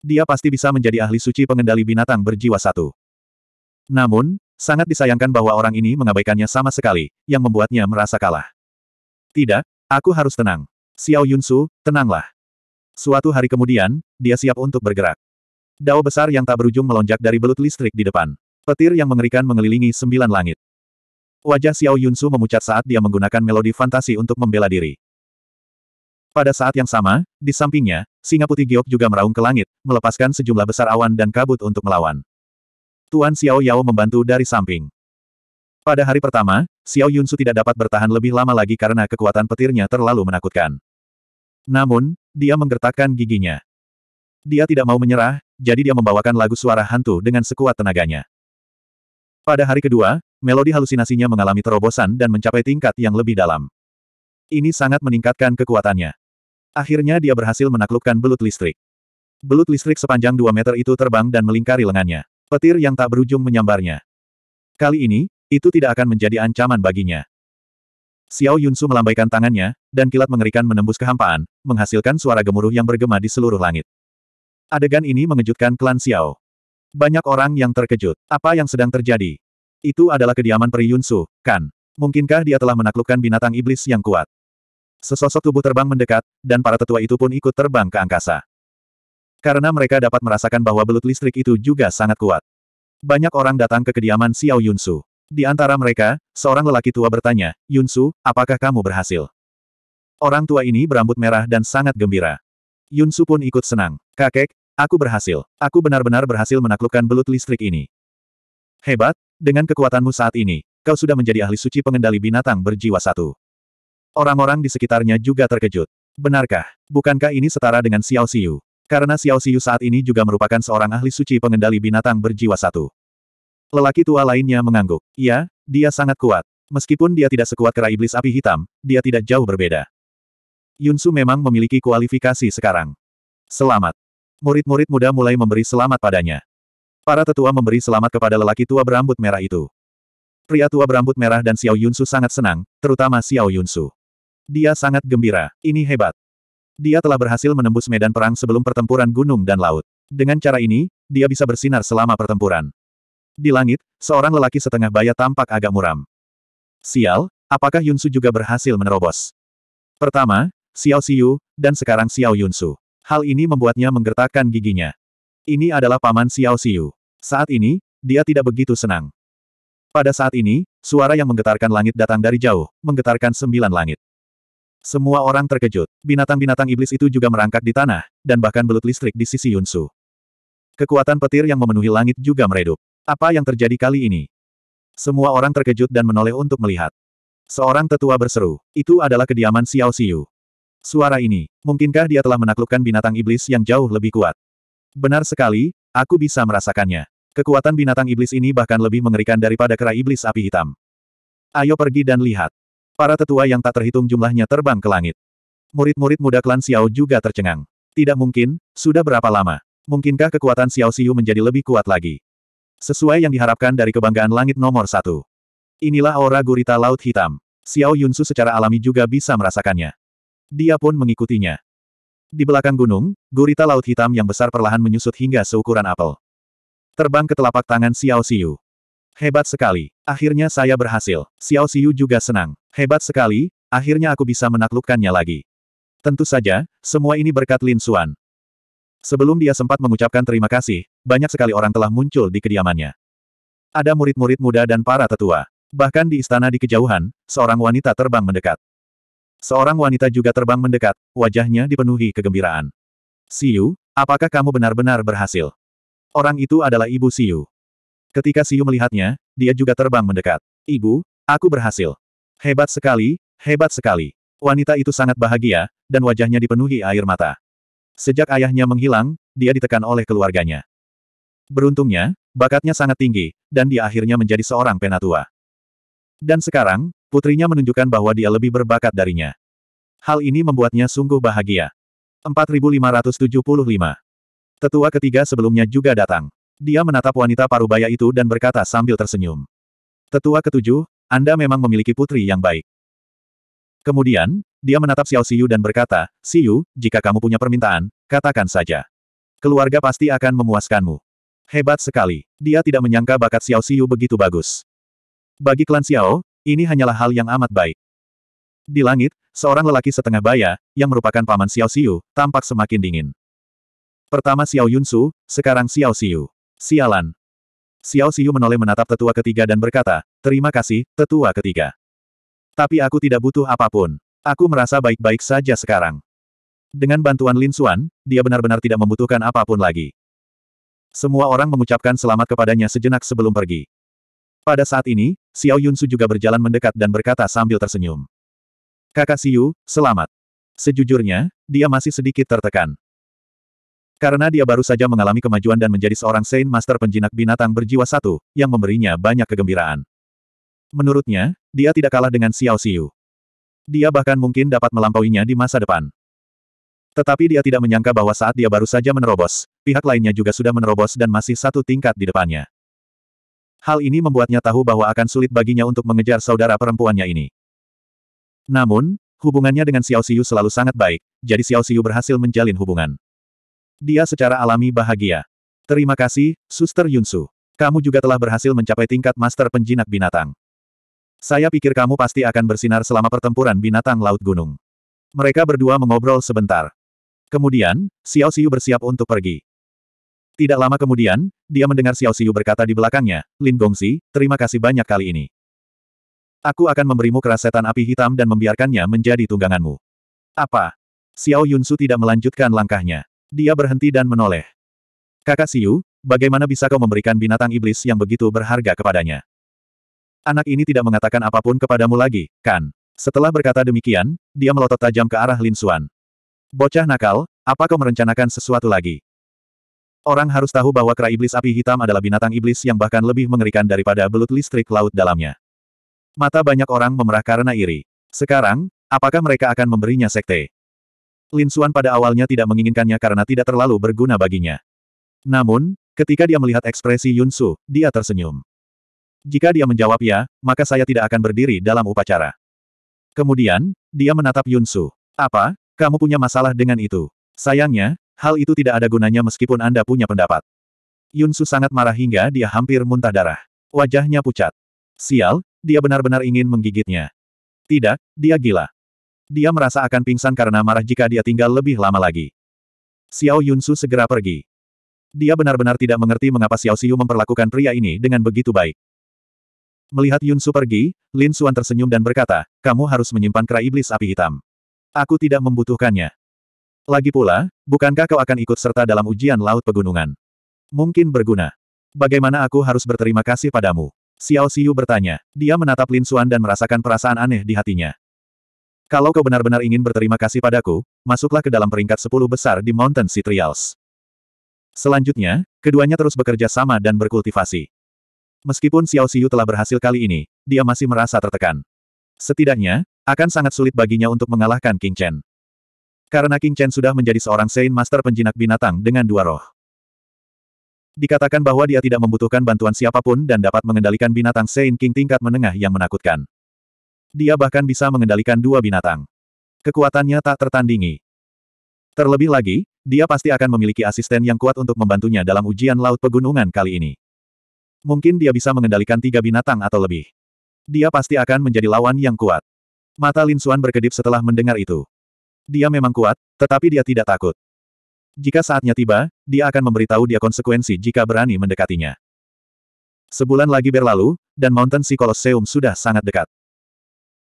Dia pasti bisa menjadi ahli suci pengendali binatang berjiwa satu. Namun, sangat disayangkan bahwa orang ini mengabaikannya sama sekali, yang membuatnya merasa kalah. Tidak, aku harus tenang. Xiao Yunsu, tenanglah. Suatu hari kemudian, dia siap untuk bergerak. Dao besar yang tak berujung melonjak dari belut listrik di depan. Petir yang mengerikan mengelilingi sembilan langit. Wajah Xiao Yunsu memucat saat dia menggunakan melodi fantasi untuk membela diri. Pada saat yang sama, di sampingnya, Singa putih giok juga meraung ke langit, melepaskan sejumlah besar awan dan kabut untuk melawan. Tuan Xiao Yao membantu dari samping. Pada hari pertama, Xiao Yunsu tidak dapat bertahan lebih lama lagi karena kekuatan petirnya terlalu menakutkan. Namun, dia menggertakkan giginya. Dia tidak mau menyerah, jadi dia membawakan lagu suara hantu dengan sekuat tenaganya. Pada hari kedua, melodi halusinasinya mengalami terobosan dan mencapai tingkat yang lebih dalam. Ini sangat meningkatkan kekuatannya. Akhirnya dia berhasil menaklukkan belut listrik. Belut listrik sepanjang 2 meter itu terbang dan melingkari lengannya. Petir yang tak berujung menyambarnya. Kali ini, itu tidak akan menjadi ancaman baginya. Xiao Yunsu melambaikan tangannya, dan kilat mengerikan menembus kehampaan, menghasilkan suara gemuruh yang bergema di seluruh langit. Adegan ini mengejutkan klan Xiao. Banyak orang yang terkejut. Apa yang sedang terjadi? Itu adalah kediaman peri Yunsu, kan? Mungkinkah dia telah menaklukkan binatang iblis yang kuat? Sesosok tubuh terbang mendekat, dan para tetua itu pun ikut terbang ke angkasa. Karena mereka dapat merasakan bahwa belut listrik itu juga sangat kuat. Banyak orang datang ke kediaman Xiao Yunsu. Di antara mereka, seorang lelaki tua bertanya, Yunsu, apakah kamu berhasil? Orang tua ini berambut merah dan sangat gembira. Yunsu pun ikut senang. Kakek, aku berhasil. Aku benar-benar berhasil menaklukkan belut listrik ini. Hebat, dengan kekuatanmu saat ini, kau sudah menjadi ahli suci pengendali binatang berjiwa satu. Orang-orang di sekitarnya juga terkejut. Benarkah? Bukankah ini setara dengan Xiao Xiu? Karena Xiao Xiu saat ini juga merupakan seorang ahli suci pengendali binatang berjiwa satu. Lelaki tua lainnya mengangguk. Iya, dia sangat kuat. Meskipun dia tidak sekuat kera iblis api hitam, dia tidak jauh berbeda. Yunsu memang memiliki kualifikasi sekarang. Selamat. Murid-murid muda mulai memberi selamat padanya. Para tetua memberi selamat kepada lelaki tua berambut merah itu. Pria tua berambut merah dan Xiao Yunsu sangat senang, terutama Xiao Yunsu. Dia sangat gembira. Ini hebat. Dia telah berhasil menembus medan perang sebelum pertempuran gunung dan laut. Dengan cara ini, dia bisa bersinar selama pertempuran. Di langit, seorang lelaki setengah baya tampak agak muram. Sial, apakah Yunsu juga berhasil menerobos? Pertama, Xiao Xiu, dan sekarang Xiao Yunsu. Hal ini membuatnya menggertakkan giginya. Ini adalah paman Xiao Xiu. Saat ini, dia tidak begitu senang. Pada saat ini, suara yang menggetarkan langit datang dari jauh, menggetarkan sembilan langit. Semua orang terkejut. Binatang-binatang iblis itu juga merangkak di tanah, dan bahkan belut listrik di sisi Yunsu. Kekuatan petir yang memenuhi langit juga meredup. Apa yang terjadi kali ini? Semua orang terkejut dan menoleh untuk melihat. Seorang tetua berseru, itu adalah kediaman Xiao Xiu. Suara ini, mungkinkah dia telah menaklukkan binatang iblis yang jauh lebih kuat? Benar sekali, aku bisa merasakannya. Kekuatan binatang iblis ini bahkan lebih mengerikan daripada kera iblis api hitam. Ayo pergi dan lihat. Para tetua yang tak terhitung jumlahnya terbang ke langit. Murid-murid muda klan Xiao juga tercengang. Tidak mungkin, sudah berapa lama? Mungkinkah kekuatan Xiao Xiu menjadi lebih kuat lagi? Sesuai yang diharapkan dari kebanggaan langit nomor satu. Inilah aura gurita laut hitam. Xiao Yunsu secara alami juga bisa merasakannya. Dia pun mengikutinya. Di belakang gunung, gurita laut hitam yang besar perlahan menyusut hingga seukuran apel. Terbang ke telapak tangan Xiao Xiu. Hebat sekali. Akhirnya saya berhasil. Xiao Xiu juga senang. Hebat sekali, akhirnya aku bisa menaklukkannya lagi. Tentu saja, semua ini berkat Lin Xuan. Sebelum dia sempat mengucapkan terima kasih, banyak sekali orang telah muncul di kediamannya. Ada murid-murid muda dan para tetua. Bahkan di istana di kejauhan, seorang wanita terbang mendekat. Seorang wanita juga terbang mendekat, wajahnya dipenuhi kegembiraan. Siu, apakah kamu benar-benar berhasil? Orang itu adalah Ibu Siu. Ketika Siu melihatnya, dia juga terbang mendekat. Ibu, aku berhasil. Hebat sekali, hebat sekali. Wanita itu sangat bahagia, dan wajahnya dipenuhi air mata. Sejak ayahnya menghilang, dia ditekan oleh keluarganya. Beruntungnya, bakatnya sangat tinggi, dan dia akhirnya menjadi seorang penatua. Dan sekarang, putrinya menunjukkan bahwa dia lebih berbakat darinya. Hal ini membuatnya sungguh bahagia. 4575. Tetua ketiga sebelumnya juga datang. Dia menatap wanita parubaya itu dan berkata sambil tersenyum. Tetua ketujuh, Anda memang memiliki putri yang baik. Kemudian, dia menatap Xiao Xiu dan berkata, Siyu, jika kamu punya permintaan, katakan saja. Keluarga pasti akan memuaskanmu. Hebat sekali. Dia tidak menyangka bakat Xiao Xiu begitu bagus. Bagi klan Xiao, ini hanyalah hal yang amat baik. Di langit, seorang lelaki setengah baya, yang merupakan paman Xiao Xiu, tampak semakin dingin. Pertama Xiao Yunsu, sekarang Xiao Xiu. Sialan. Xiao Siyu menoleh menatap tetua ketiga dan berkata, terima kasih, tetua ketiga. Tapi aku tidak butuh apapun. Aku merasa baik-baik saja sekarang. Dengan bantuan Lin Xuan, dia benar-benar tidak membutuhkan apapun lagi. Semua orang mengucapkan selamat kepadanya sejenak sebelum pergi. Pada saat ini, Xiao Yunsu juga berjalan mendekat dan berkata sambil tersenyum. Kakak Siyu, selamat. Sejujurnya, dia masih sedikit tertekan. Karena dia baru saja mengalami kemajuan dan menjadi seorang Saint Master penjinak binatang berjiwa satu, yang memberinya banyak kegembiraan. Menurutnya, dia tidak kalah dengan Xiao Xiu. Dia bahkan mungkin dapat melampauinya di masa depan. Tetapi dia tidak menyangka bahwa saat dia baru saja menerobos, pihak lainnya juga sudah menerobos dan masih satu tingkat di depannya. Hal ini membuatnya tahu bahwa akan sulit baginya untuk mengejar saudara perempuannya ini. Namun, hubungannya dengan Xiao Xiu selalu sangat baik, jadi Xiao Xiu berhasil menjalin hubungan. Dia secara alami bahagia. Terima kasih, Suster Yunsu. Kamu juga telah berhasil mencapai tingkat master penjinak binatang. Saya pikir kamu pasti akan bersinar selama pertempuran binatang laut gunung. Mereka berdua mengobrol sebentar. Kemudian, Xiao Xiu bersiap untuk pergi. Tidak lama kemudian, dia mendengar Xiao Xiu berkata di belakangnya, Lin Gongxi, terima kasih banyak kali ini. Aku akan memberimu keras api hitam dan membiarkannya menjadi tungganganmu. Apa? Xiao Yunsu tidak melanjutkan langkahnya. Dia berhenti dan menoleh. Kakak Siu, bagaimana bisa kau memberikan binatang iblis yang begitu berharga kepadanya? Anak ini tidak mengatakan apapun kepadamu lagi, kan? Setelah berkata demikian, dia melotot tajam ke arah Lin Suan. Bocah nakal, apa kau merencanakan sesuatu lagi? Orang harus tahu bahwa kera iblis api hitam adalah binatang iblis yang bahkan lebih mengerikan daripada belut listrik laut dalamnya. Mata banyak orang memerah karena iri. Sekarang, apakah mereka akan memberinya sekte? Lin Suan pada awalnya tidak menginginkannya karena tidak terlalu berguna baginya. Namun, ketika dia melihat ekspresi Yun Su, dia tersenyum. Jika dia menjawab ya, maka saya tidak akan berdiri dalam upacara. Kemudian, dia menatap Yun Su. Apa? Kamu punya masalah dengan itu? Sayangnya, hal itu tidak ada gunanya meskipun Anda punya pendapat. Yun Su sangat marah hingga dia hampir muntah darah. Wajahnya pucat. Sial, dia benar-benar ingin menggigitnya. Tidak, dia gila. Dia merasa akan pingsan karena marah jika dia tinggal lebih lama lagi. Xiao Yunsu segera pergi. Dia benar-benar tidak mengerti mengapa Xiao Xiu memperlakukan pria ini dengan begitu baik. Melihat Yunsu pergi, Lin Xuan tersenyum dan berkata, kamu harus menyimpan kera iblis api hitam. Aku tidak membutuhkannya. Lagi pula, bukankah kau akan ikut serta dalam ujian laut pegunungan? Mungkin berguna. Bagaimana aku harus berterima kasih padamu? Xiao Xiu bertanya. Dia menatap Lin Xuan dan merasakan perasaan aneh di hatinya. Kalau kau benar-benar ingin berterima kasih padaku, masuklah ke dalam peringkat sepuluh besar di Mountain Sea Trials. Selanjutnya, keduanya terus bekerja sama dan berkultivasi. Meskipun Xiao Xiu telah berhasil kali ini, dia masih merasa tertekan. Setidaknya, akan sangat sulit baginya untuk mengalahkan King Chen. Karena King Chen sudah menjadi seorang Saint Master penjinak binatang dengan dua roh. Dikatakan bahwa dia tidak membutuhkan bantuan siapapun dan dapat mengendalikan binatang Saint King tingkat menengah yang menakutkan. Dia bahkan bisa mengendalikan dua binatang. Kekuatannya tak tertandingi. Terlebih lagi, dia pasti akan memiliki asisten yang kuat untuk membantunya dalam ujian laut pegunungan kali ini. Mungkin dia bisa mengendalikan tiga binatang atau lebih. Dia pasti akan menjadi lawan yang kuat. Mata Lin Xuan berkedip setelah mendengar itu. Dia memang kuat, tetapi dia tidak takut. Jika saatnya tiba, dia akan memberitahu dia konsekuensi jika berani mendekatinya. Sebulan lagi berlalu, dan Mountain Sea Colosseum sudah sangat dekat.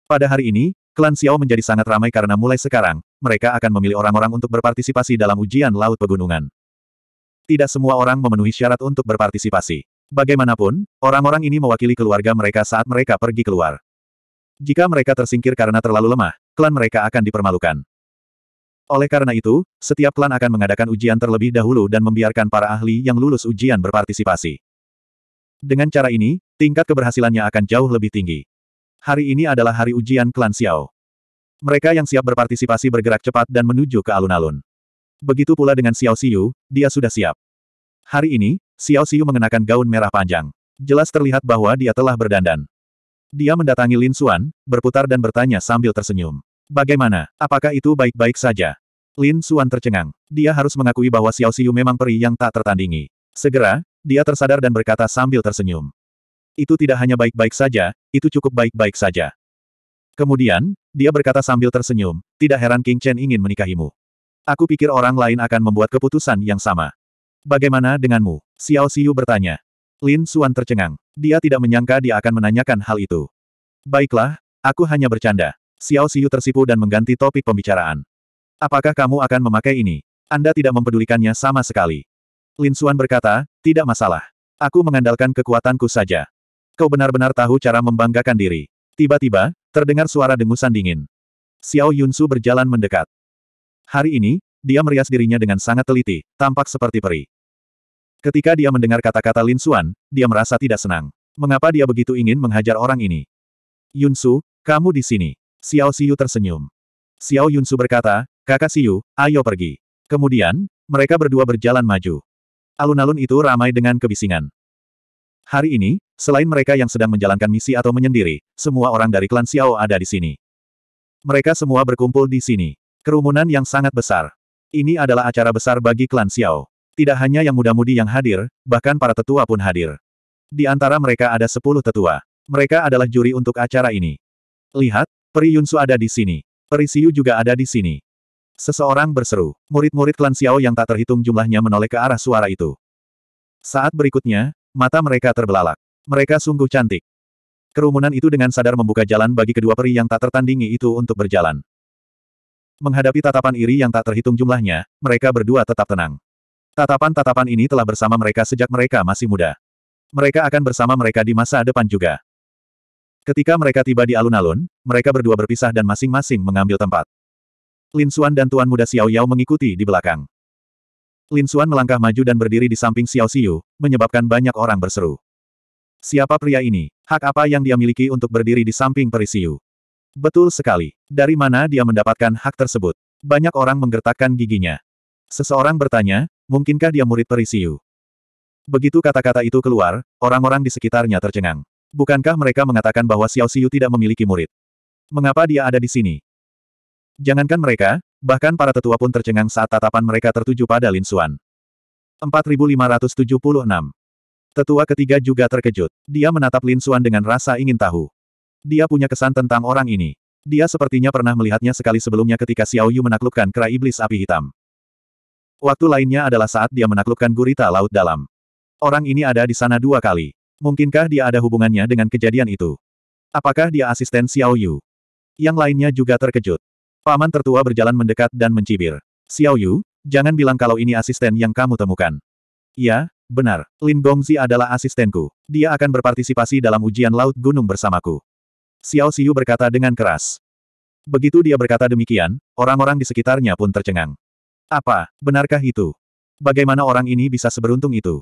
Pada hari ini, klan Xiao menjadi sangat ramai karena mulai sekarang, mereka akan memilih orang-orang untuk berpartisipasi dalam ujian Laut Pegunungan. Tidak semua orang memenuhi syarat untuk berpartisipasi. Bagaimanapun, orang-orang ini mewakili keluarga mereka saat mereka pergi keluar. Jika mereka tersingkir karena terlalu lemah, klan mereka akan dipermalukan. Oleh karena itu, setiap klan akan mengadakan ujian terlebih dahulu dan membiarkan para ahli yang lulus ujian berpartisipasi. Dengan cara ini, tingkat keberhasilannya akan jauh lebih tinggi. Hari ini adalah hari ujian klan Xiao. Mereka yang siap berpartisipasi bergerak cepat dan menuju ke alun-alun. Begitu pula dengan Xiao Xiu, dia sudah siap. Hari ini, Xiao Xiu mengenakan gaun merah panjang. Jelas terlihat bahwa dia telah berdandan. Dia mendatangi Lin Xuan, berputar dan bertanya sambil tersenyum. Bagaimana, apakah itu baik-baik saja? Lin Xuan tercengang. Dia harus mengakui bahwa Xiao Xiu memang peri yang tak tertandingi. Segera, dia tersadar dan berkata sambil tersenyum. Itu tidak hanya baik-baik saja, itu cukup baik-baik saja. Kemudian, dia berkata sambil tersenyum, tidak heran King Chen ingin menikahimu. Aku pikir orang lain akan membuat keputusan yang sama. Bagaimana denganmu? Xiao Xiu bertanya. Lin Xuan tercengang. Dia tidak menyangka dia akan menanyakan hal itu. Baiklah, aku hanya bercanda. Xiao Xiu tersipu dan mengganti topik pembicaraan. Apakah kamu akan memakai ini? Anda tidak mempedulikannya sama sekali. Lin Xuan berkata, tidak masalah. Aku mengandalkan kekuatanku saja. Kau benar-benar tahu cara membanggakan diri. Tiba-tiba, terdengar suara dengusan dingin. Xiao Yunsu berjalan mendekat. Hari ini, dia merias dirinya dengan sangat teliti, tampak seperti peri. Ketika dia mendengar kata-kata Lin Xuan, dia merasa tidak senang. Mengapa dia begitu ingin menghajar orang ini? Yunsu, kamu di sini. Xiao Siyu tersenyum. Xiao Yunsu berkata, kakak Siyu, ayo pergi. Kemudian, mereka berdua berjalan maju. Alun-alun itu ramai dengan kebisingan. Hari ini, Selain mereka yang sedang menjalankan misi atau menyendiri, semua orang dari klan Xiao ada di sini. Mereka semua berkumpul di sini. Kerumunan yang sangat besar. Ini adalah acara besar bagi klan Xiao. Tidak hanya yang muda-mudi yang hadir, bahkan para tetua pun hadir. Di antara mereka ada sepuluh tetua. Mereka adalah juri untuk acara ini. Lihat, Peri Yunsu ada di sini. Peri Siu juga ada di sini. Seseorang berseru. Murid-murid klan Xiao yang tak terhitung jumlahnya menoleh ke arah suara itu. Saat berikutnya, mata mereka terbelalak. Mereka sungguh cantik. Kerumunan itu dengan sadar membuka jalan bagi kedua peri yang tak tertandingi itu untuk berjalan. Menghadapi tatapan iri yang tak terhitung jumlahnya, mereka berdua tetap tenang. Tatapan-tatapan ini telah bersama mereka sejak mereka masih muda. Mereka akan bersama mereka di masa depan juga. Ketika mereka tiba di alun-alun, mereka berdua berpisah dan masing-masing mengambil tempat. Lin Xuan dan Tuan Muda Xiao Yao mengikuti di belakang. Lin Xuan melangkah maju dan berdiri di samping Xiao Xiu, menyebabkan banyak orang berseru. Siapa pria ini? Hak apa yang dia miliki untuk berdiri di samping Perisiu? Betul sekali. Dari mana dia mendapatkan hak tersebut? Banyak orang menggertakkan giginya. Seseorang bertanya, mungkinkah dia murid Perisiu? Begitu kata-kata itu keluar, orang-orang di sekitarnya tercengang. Bukankah mereka mengatakan bahwa Xiao Xiu tidak memiliki murid? Mengapa dia ada di sini? Jangankan mereka, bahkan para tetua pun tercengang saat tatapan mereka tertuju pada Lin Xuan. 4576 Tetua ketiga juga terkejut. Dia menatap Lin Suan dengan rasa ingin tahu. Dia punya kesan tentang orang ini. Dia sepertinya pernah melihatnya sekali sebelumnya ketika Xiao Yu menaklukkan kera iblis api hitam. Waktu lainnya adalah saat dia menaklukkan gurita laut dalam. Orang ini ada di sana dua kali. Mungkinkah dia ada hubungannya dengan kejadian itu? Apakah dia asisten Xiao Yu? Yang lainnya juga terkejut. Paman tertua berjalan mendekat dan mencibir. Xiao Yu, jangan bilang kalau ini asisten yang kamu temukan. Ya, Benar, Lin Gongzi adalah asistenku. Dia akan berpartisipasi dalam ujian laut gunung bersamaku. Xiao Xiu berkata dengan keras. Begitu dia berkata demikian, orang-orang di sekitarnya pun tercengang. Apa, benarkah itu? Bagaimana orang ini bisa seberuntung itu?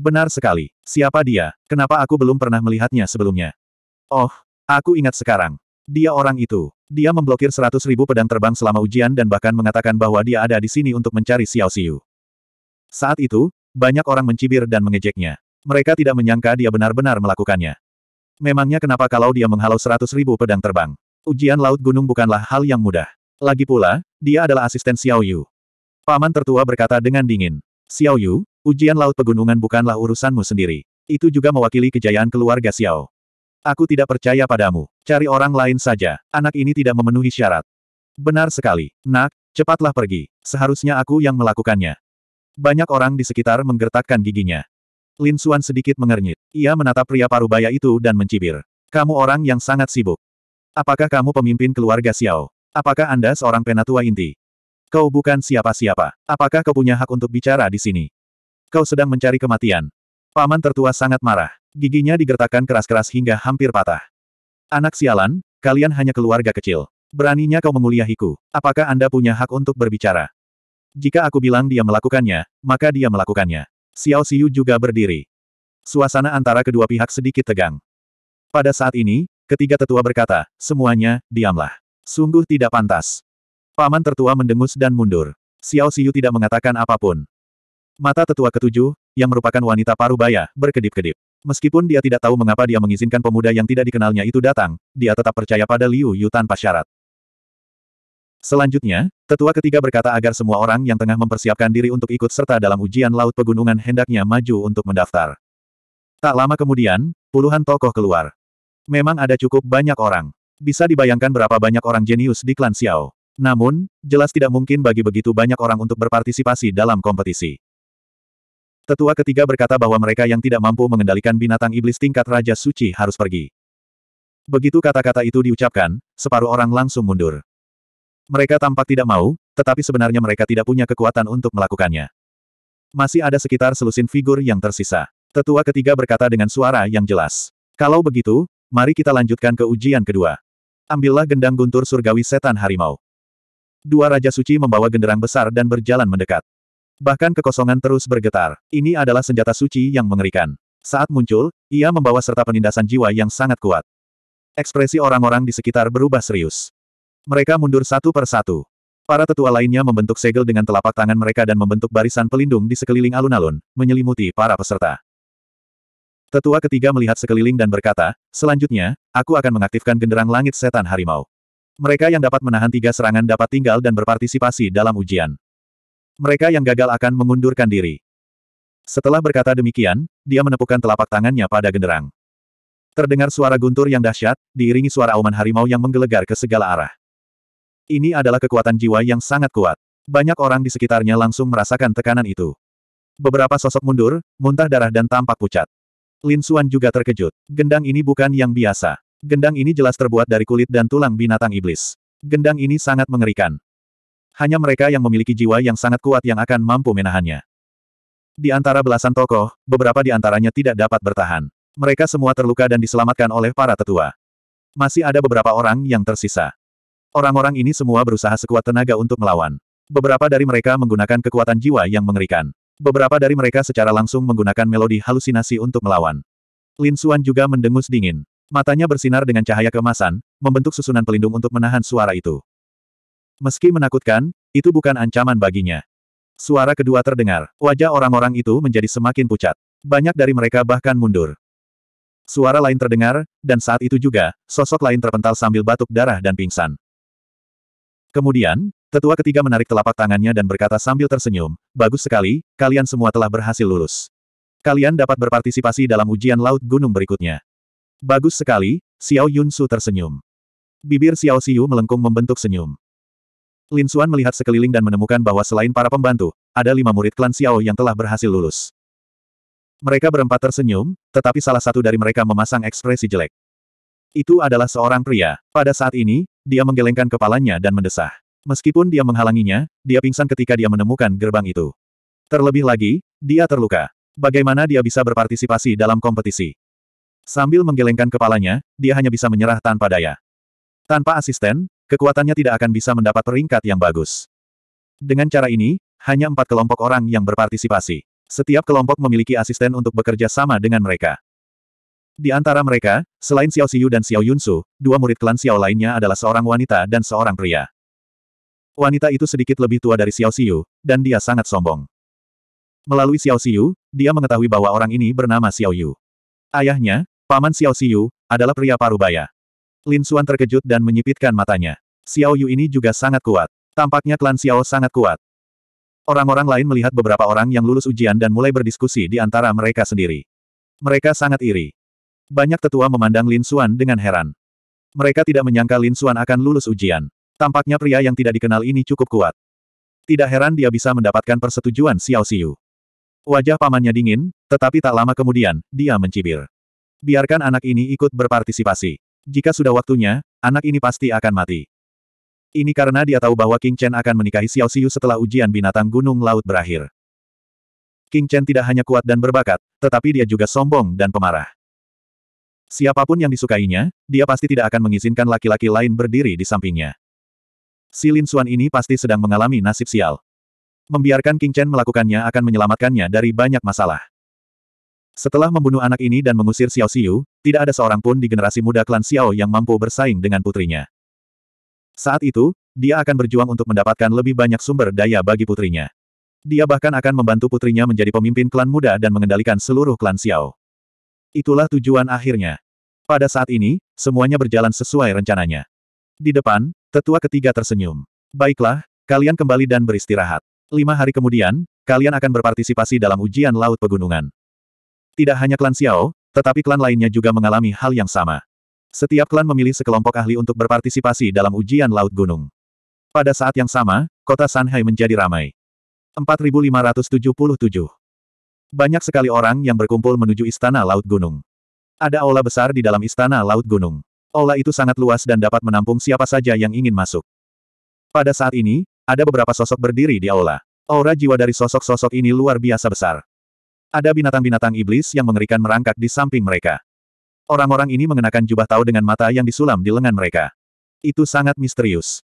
Benar sekali. Siapa dia? Kenapa aku belum pernah melihatnya sebelumnya? Oh, aku ingat sekarang. Dia orang itu. Dia memblokir seratus ribu pedang terbang selama ujian dan bahkan mengatakan bahwa dia ada di sini untuk mencari Xiao Xiu. Saat itu, banyak orang mencibir dan mengejeknya. Mereka tidak menyangka dia benar-benar melakukannya. Memangnya kenapa kalau dia menghalau seratus ribu pedang terbang? Ujian Laut Gunung bukanlah hal yang mudah. Lagi pula, dia adalah asisten Xiao Yu. Paman tertua berkata dengan dingin. Xiao Yu, ujian Laut Pegunungan bukanlah urusanmu sendiri. Itu juga mewakili kejayaan keluarga Xiao. Aku tidak percaya padamu. Cari orang lain saja. Anak ini tidak memenuhi syarat. Benar sekali. Nak, cepatlah pergi. Seharusnya aku yang melakukannya. Banyak orang di sekitar menggertakkan giginya. Lin Xuan sedikit mengernyit. Ia menatap pria parubaya itu dan mencibir. Kamu orang yang sangat sibuk. Apakah kamu pemimpin keluarga Xiao? Apakah Anda seorang penatua inti? Kau bukan siapa-siapa. Apakah kau punya hak untuk bicara di sini? Kau sedang mencari kematian. Paman tertua sangat marah. Giginya digertakkan keras-keras hingga hampir patah. Anak sialan, kalian hanya keluarga kecil. Beraninya kau menguliahiku. Apakah Anda punya hak untuk berbicara? Jika aku bilang dia melakukannya, maka dia melakukannya. Xiao Xiu juga berdiri. Suasana antara kedua pihak sedikit tegang. Pada saat ini, ketiga tetua berkata, semuanya, diamlah. Sungguh tidak pantas. Paman tertua mendengus dan mundur. Xiao Xiu tidak mengatakan apapun. Mata tetua ketujuh, yang merupakan wanita parubaya, berkedip-kedip. Meskipun dia tidak tahu mengapa dia mengizinkan pemuda yang tidak dikenalnya itu datang, dia tetap percaya pada Liu Yu tanpa syarat. Selanjutnya, tetua ketiga berkata agar semua orang yang tengah mempersiapkan diri untuk ikut serta dalam ujian laut pegunungan hendaknya maju untuk mendaftar. Tak lama kemudian, puluhan tokoh keluar. Memang ada cukup banyak orang. Bisa dibayangkan berapa banyak orang jenius di klan Xiao. Namun, jelas tidak mungkin bagi begitu banyak orang untuk berpartisipasi dalam kompetisi. Tetua ketiga berkata bahwa mereka yang tidak mampu mengendalikan binatang iblis tingkat Raja Suci harus pergi. Begitu kata-kata itu diucapkan, separuh orang langsung mundur. Mereka tampak tidak mau, tetapi sebenarnya mereka tidak punya kekuatan untuk melakukannya. Masih ada sekitar selusin figur yang tersisa. Tetua ketiga berkata dengan suara yang jelas. Kalau begitu, mari kita lanjutkan ke ujian kedua. Ambillah gendang guntur surgawi setan harimau. Dua Raja Suci membawa genderang besar dan berjalan mendekat. Bahkan kekosongan terus bergetar. Ini adalah senjata suci yang mengerikan. Saat muncul, ia membawa serta penindasan jiwa yang sangat kuat. Ekspresi orang-orang di sekitar berubah serius. Mereka mundur satu per satu. Para tetua lainnya membentuk segel dengan telapak tangan mereka dan membentuk barisan pelindung di sekeliling alun-alun, menyelimuti para peserta. Tetua ketiga melihat sekeliling dan berkata, selanjutnya, aku akan mengaktifkan genderang langit setan harimau. Mereka yang dapat menahan tiga serangan dapat tinggal dan berpartisipasi dalam ujian. Mereka yang gagal akan mengundurkan diri. Setelah berkata demikian, dia menepukkan telapak tangannya pada genderang. Terdengar suara guntur yang dahsyat, diiringi suara auman harimau yang menggelegar ke segala arah. Ini adalah kekuatan jiwa yang sangat kuat. Banyak orang di sekitarnya langsung merasakan tekanan itu. Beberapa sosok mundur, muntah darah dan tampak pucat. Lin Xuan juga terkejut. Gendang ini bukan yang biasa. Gendang ini jelas terbuat dari kulit dan tulang binatang iblis. Gendang ini sangat mengerikan. Hanya mereka yang memiliki jiwa yang sangat kuat yang akan mampu menahannya. Di antara belasan tokoh, beberapa di antaranya tidak dapat bertahan. Mereka semua terluka dan diselamatkan oleh para tetua. Masih ada beberapa orang yang tersisa. Orang-orang ini semua berusaha sekuat tenaga untuk melawan. Beberapa dari mereka menggunakan kekuatan jiwa yang mengerikan. Beberapa dari mereka secara langsung menggunakan melodi halusinasi untuk melawan. Lin Suan juga mendengus dingin. Matanya bersinar dengan cahaya kemasan, membentuk susunan pelindung untuk menahan suara itu. Meski menakutkan, itu bukan ancaman baginya. Suara kedua terdengar, wajah orang-orang itu menjadi semakin pucat. Banyak dari mereka bahkan mundur. Suara lain terdengar, dan saat itu juga, sosok lain terpental sambil batuk darah dan pingsan. Kemudian, tetua ketiga menarik telapak tangannya dan berkata sambil tersenyum, Bagus sekali, kalian semua telah berhasil lulus. Kalian dapat berpartisipasi dalam ujian laut gunung berikutnya. Bagus sekali, Xiao Yunsu tersenyum. Bibir Xiao Xiu melengkung membentuk senyum. Lin Xuan melihat sekeliling dan menemukan bahwa selain para pembantu, ada lima murid klan Xiao yang telah berhasil lulus. Mereka berempat tersenyum, tetapi salah satu dari mereka memasang ekspresi jelek. Itu adalah seorang pria. Pada saat ini, dia menggelengkan kepalanya dan mendesah. Meskipun dia menghalanginya, dia pingsan ketika dia menemukan gerbang itu. Terlebih lagi, dia terluka. Bagaimana dia bisa berpartisipasi dalam kompetisi? Sambil menggelengkan kepalanya, dia hanya bisa menyerah tanpa daya. Tanpa asisten, kekuatannya tidak akan bisa mendapat peringkat yang bagus. Dengan cara ini, hanya empat kelompok orang yang berpartisipasi. Setiap kelompok memiliki asisten untuk bekerja sama dengan mereka. Di antara mereka, selain Xiao Xiu dan Xiao Yunsu, dua murid klan Xiao lainnya adalah seorang wanita dan seorang pria. Wanita itu sedikit lebih tua dari Xiao Xiu, dan dia sangat sombong. Melalui Xiao Xiu, dia mengetahui bahwa orang ini bernama Xiao Yu. Ayahnya, paman Xiao Xiu, adalah pria parubaya. Lin Xuan terkejut dan menyipitkan matanya. Xiao Yu ini juga sangat kuat. Tampaknya klan Xiao sangat kuat. Orang-orang lain melihat beberapa orang yang lulus ujian dan mulai berdiskusi di antara mereka sendiri. Mereka sangat iri. Banyak tetua memandang Lin Xuan dengan heran. Mereka tidak menyangka Lin Xuan akan lulus ujian. Tampaknya pria yang tidak dikenal ini cukup kuat. Tidak heran dia bisa mendapatkan persetujuan Xiao Xiu. Wajah pamannya dingin, tetapi tak lama kemudian, dia mencibir. Biarkan anak ini ikut berpartisipasi. Jika sudah waktunya, anak ini pasti akan mati. Ini karena dia tahu bahwa King Chen akan menikahi Xiao Xiu setelah ujian binatang gunung laut berakhir. King Chen tidak hanya kuat dan berbakat, tetapi dia juga sombong dan pemarah. Siapapun yang disukainya, dia pasti tidak akan mengizinkan laki-laki lain berdiri di sampingnya. Si Lin Xuan ini pasti sedang mengalami nasib sial. Membiarkan King Chen melakukannya akan menyelamatkannya dari banyak masalah. Setelah membunuh anak ini dan mengusir Xiao Xiu, tidak ada seorang pun di generasi muda klan Xiao yang mampu bersaing dengan putrinya. Saat itu, dia akan berjuang untuk mendapatkan lebih banyak sumber daya bagi putrinya. Dia bahkan akan membantu putrinya menjadi pemimpin klan muda dan mengendalikan seluruh klan Xiao. Itulah tujuan akhirnya. Pada saat ini, semuanya berjalan sesuai rencananya. Di depan, tetua ketiga tersenyum. Baiklah, kalian kembali dan beristirahat. Lima hari kemudian, kalian akan berpartisipasi dalam ujian Laut Pegunungan. Tidak hanya klan Xiao, tetapi klan lainnya juga mengalami hal yang sama. Setiap klan memilih sekelompok ahli untuk berpartisipasi dalam ujian Laut Gunung. Pada saat yang sama, kota Shanghai menjadi ramai. 4577 banyak sekali orang yang berkumpul menuju Istana Laut Gunung. Ada aula besar di dalam Istana Laut Gunung. Aula itu sangat luas dan dapat menampung siapa saja yang ingin masuk. Pada saat ini, ada beberapa sosok berdiri di aula. Aura jiwa dari sosok-sosok ini luar biasa besar. Ada binatang-binatang iblis yang mengerikan merangkak di samping mereka. Orang-orang ini mengenakan jubah tahu dengan mata yang disulam di lengan mereka. Itu sangat misterius.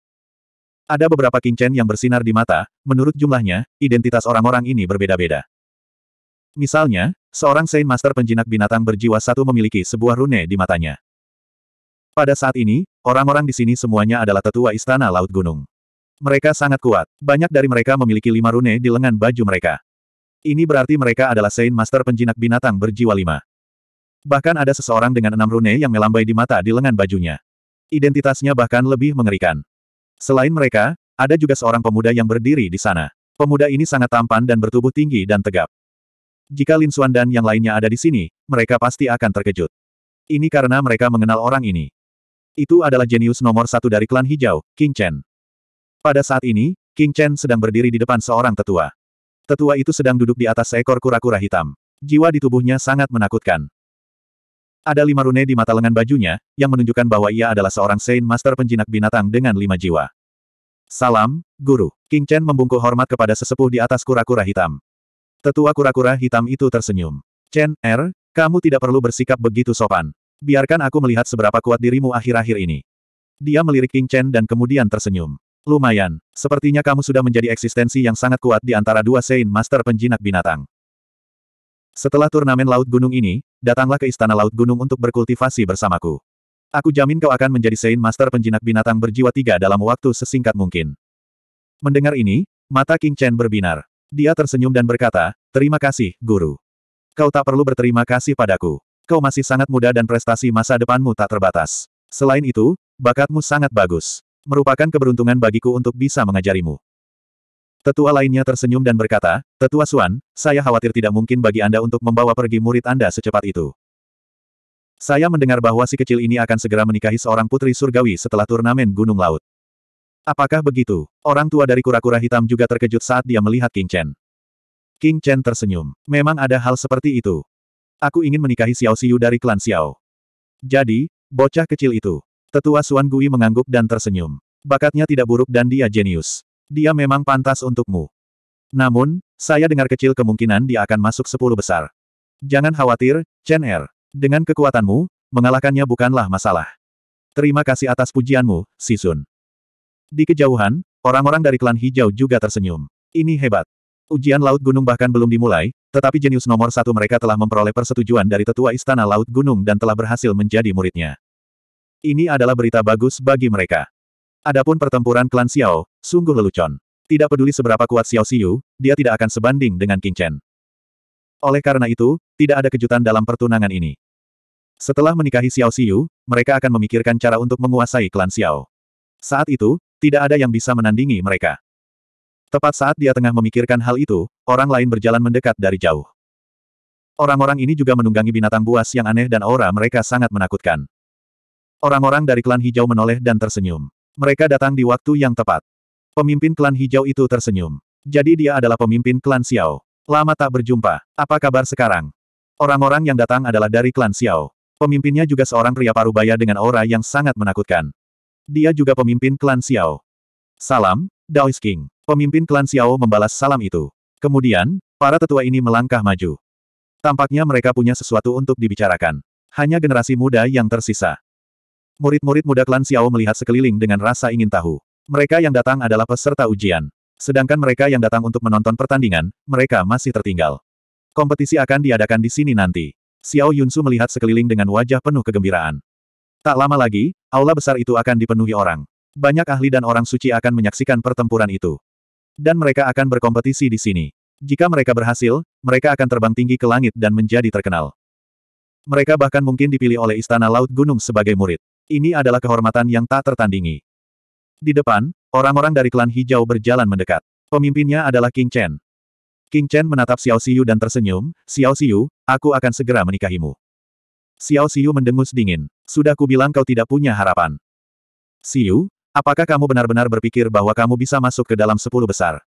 Ada beberapa kincen yang bersinar di mata, menurut jumlahnya, identitas orang-orang ini berbeda-beda. Misalnya, seorang Saint Master penjinak binatang berjiwa satu memiliki sebuah rune di matanya. Pada saat ini, orang-orang di sini semuanya adalah tetua istana Laut Gunung. Mereka sangat kuat, banyak dari mereka memiliki lima rune di lengan baju mereka. Ini berarti mereka adalah Saint Master penjinak binatang berjiwa lima. Bahkan ada seseorang dengan enam rune yang melambai di mata di lengan bajunya. Identitasnya bahkan lebih mengerikan. Selain mereka, ada juga seorang pemuda yang berdiri di sana. Pemuda ini sangat tampan dan bertubuh tinggi dan tegap. Jika Lin Xuan dan yang lainnya ada di sini, mereka pasti akan terkejut. Ini karena mereka mengenal orang ini. Itu adalah jenius nomor satu dari klan hijau, King Chen. Pada saat ini, King Chen sedang berdiri di depan seorang tetua. Tetua itu sedang duduk di atas seekor kura-kura hitam. Jiwa di tubuhnya sangat menakutkan. Ada lima rune di mata lengan bajunya, yang menunjukkan bahwa ia adalah seorang Saint Master penjinak binatang dengan lima jiwa. Salam, Guru. King Chen membungkuk hormat kepada sesepuh di atas kura-kura hitam. Tetua kura-kura hitam itu tersenyum. Chen, Er, kamu tidak perlu bersikap begitu sopan. Biarkan aku melihat seberapa kuat dirimu akhir-akhir ini. Dia melirik King Chen dan kemudian tersenyum. Lumayan, sepertinya kamu sudah menjadi eksistensi yang sangat kuat di antara dua saint Master penjinak binatang. Setelah turnamen Laut Gunung ini, datanglah ke Istana Laut Gunung untuk berkultivasi bersamaku. Aku jamin kau akan menjadi saint Master penjinak binatang berjiwa tiga dalam waktu sesingkat mungkin. Mendengar ini, mata King Chen berbinar. Dia tersenyum dan berkata, Terima kasih, Guru. Kau tak perlu berterima kasih padaku. Kau masih sangat muda dan prestasi masa depanmu tak terbatas. Selain itu, bakatmu sangat bagus. Merupakan keberuntungan bagiku untuk bisa mengajarimu. Tetua lainnya tersenyum dan berkata, Tetua Suan, saya khawatir tidak mungkin bagi Anda untuk membawa pergi murid Anda secepat itu. Saya mendengar bahwa si kecil ini akan segera menikahi seorang putri surgawi setelah turnamen Gunung Laut. Apakah begitu? Orang tua dari kura-kura hitam juga terkejut saat dia melihat King Chen. King Chen tersenyum. Memang ada hal seperti itu. Aku ingin menikahi Xiao Xiu dari klan Xiao. Jadi, bocah kecil itu. Tetua Suan Gui mengangguk dan tersenyum. Bakatnya tidak buruk dan dia jenius. Dia memang pantas untukmu. Namun, saya dengar kecil kemungkinan dia akan masuk sepuluh besar. Jangan khawatir, Chen Er. Dengan kekuatanmu, mengalahkannya bukanlah masalah. Terima kasih atas pujianmu, Sisun. Di kejauhan, orang-orang dari klan hijau juga tersenyum. Ini hebat. Ujian Laut Gunung bahkan belum dimulai, tetapi jenius nomor satu mereka telah memperoleh persetujuan dari tetua Istana Laut Gunung dan telah berhasil menjadi muridnya. Ini adalah berita bagus bagi mereka. Adapun pertempuran klan Xiao, sungguh lelucon. Tidak peduli seberapa kuat Xiao Xiu, dia tidak akan sebanding dengan King Chen. Oleh karena itu, tidak ada kejutan dalam pertunangan ini. Setelah menikahi Xiao Xiu, mereka akan memikirkan cara untuk menguasai klan Xiao. Saat itu, tidak ada yang bisa menandingi mereka. Tepat saat dia tengah memikirkan hal itu, orang lain berjalan mendekat dari jauh. Orang-orang ini juga menunggangi binatang buas yang aneh dan aura mereka sangat menakutkan. Orang-orang dari klan hijau menoleh dan tersenyum. Mereka datang di waktu yang tepat. Pemimpin klan hijau itu tersenyum. Jadi dia adalah pemimpin klan Xiao. Lama tak berjumpa. Apa kabar sekarang? Orang-orang yang datang adalah dari klan Xiao. Pemimpinnya juga seorang pria parubaya dengan aura yang sangat menakutkan. Dia juga pemimpin klan Xiao. Salam, Daois King. Pemimpin klan Xiao membalas salam itu. Kemudian, para tetua ini melangkah maju. Tampaknya mereka punya sesuatu untuk dibicarakan. Hanya generasi muda yang tersisa. Murid-murid muda klan Xiao melihat sekeliling dengan rasa ingin tahu. Mereka yang datang adalah peserta ujian. Sedangkan mereka yang datang untuk menonton pertandingan, mereka masih tertinggal. Kompetisi akan diadakan di sini nanti. Xiao Yunsu melihat sekeliling dengan wajah penuh kegembiraan. Tak lama lagi, aula besar itu akan dipenuhi orang. Banyak ahli dan orang suci akan menyaksikan pertempuran itu. Dan mereka akan berkompetisi di sini. Jika mereka berhasil, mereka akan terbang tinggi ke langit dan menjadi terkenal. Mereka bahkan mungkin dipilih oleh Istana Laut Gunung sebagai murid. Ini adalah kehormatan yang tak tertandingi. Di depan, orang-orang dari klan hijau berjalan mendekat. Pemimpinnya adalah King Chen. King Chen menatap Xiao Xiu dan tersenyum, Xiao Xiu, aku akan segera menikahimu. Xiao Xiu mendengus dingin. Sudah kubilang kau tidak punya harapan. Siu, apakah kamu benar-benar berpikir bahwa kamu bisa masuk ke dalam sepuluh besar?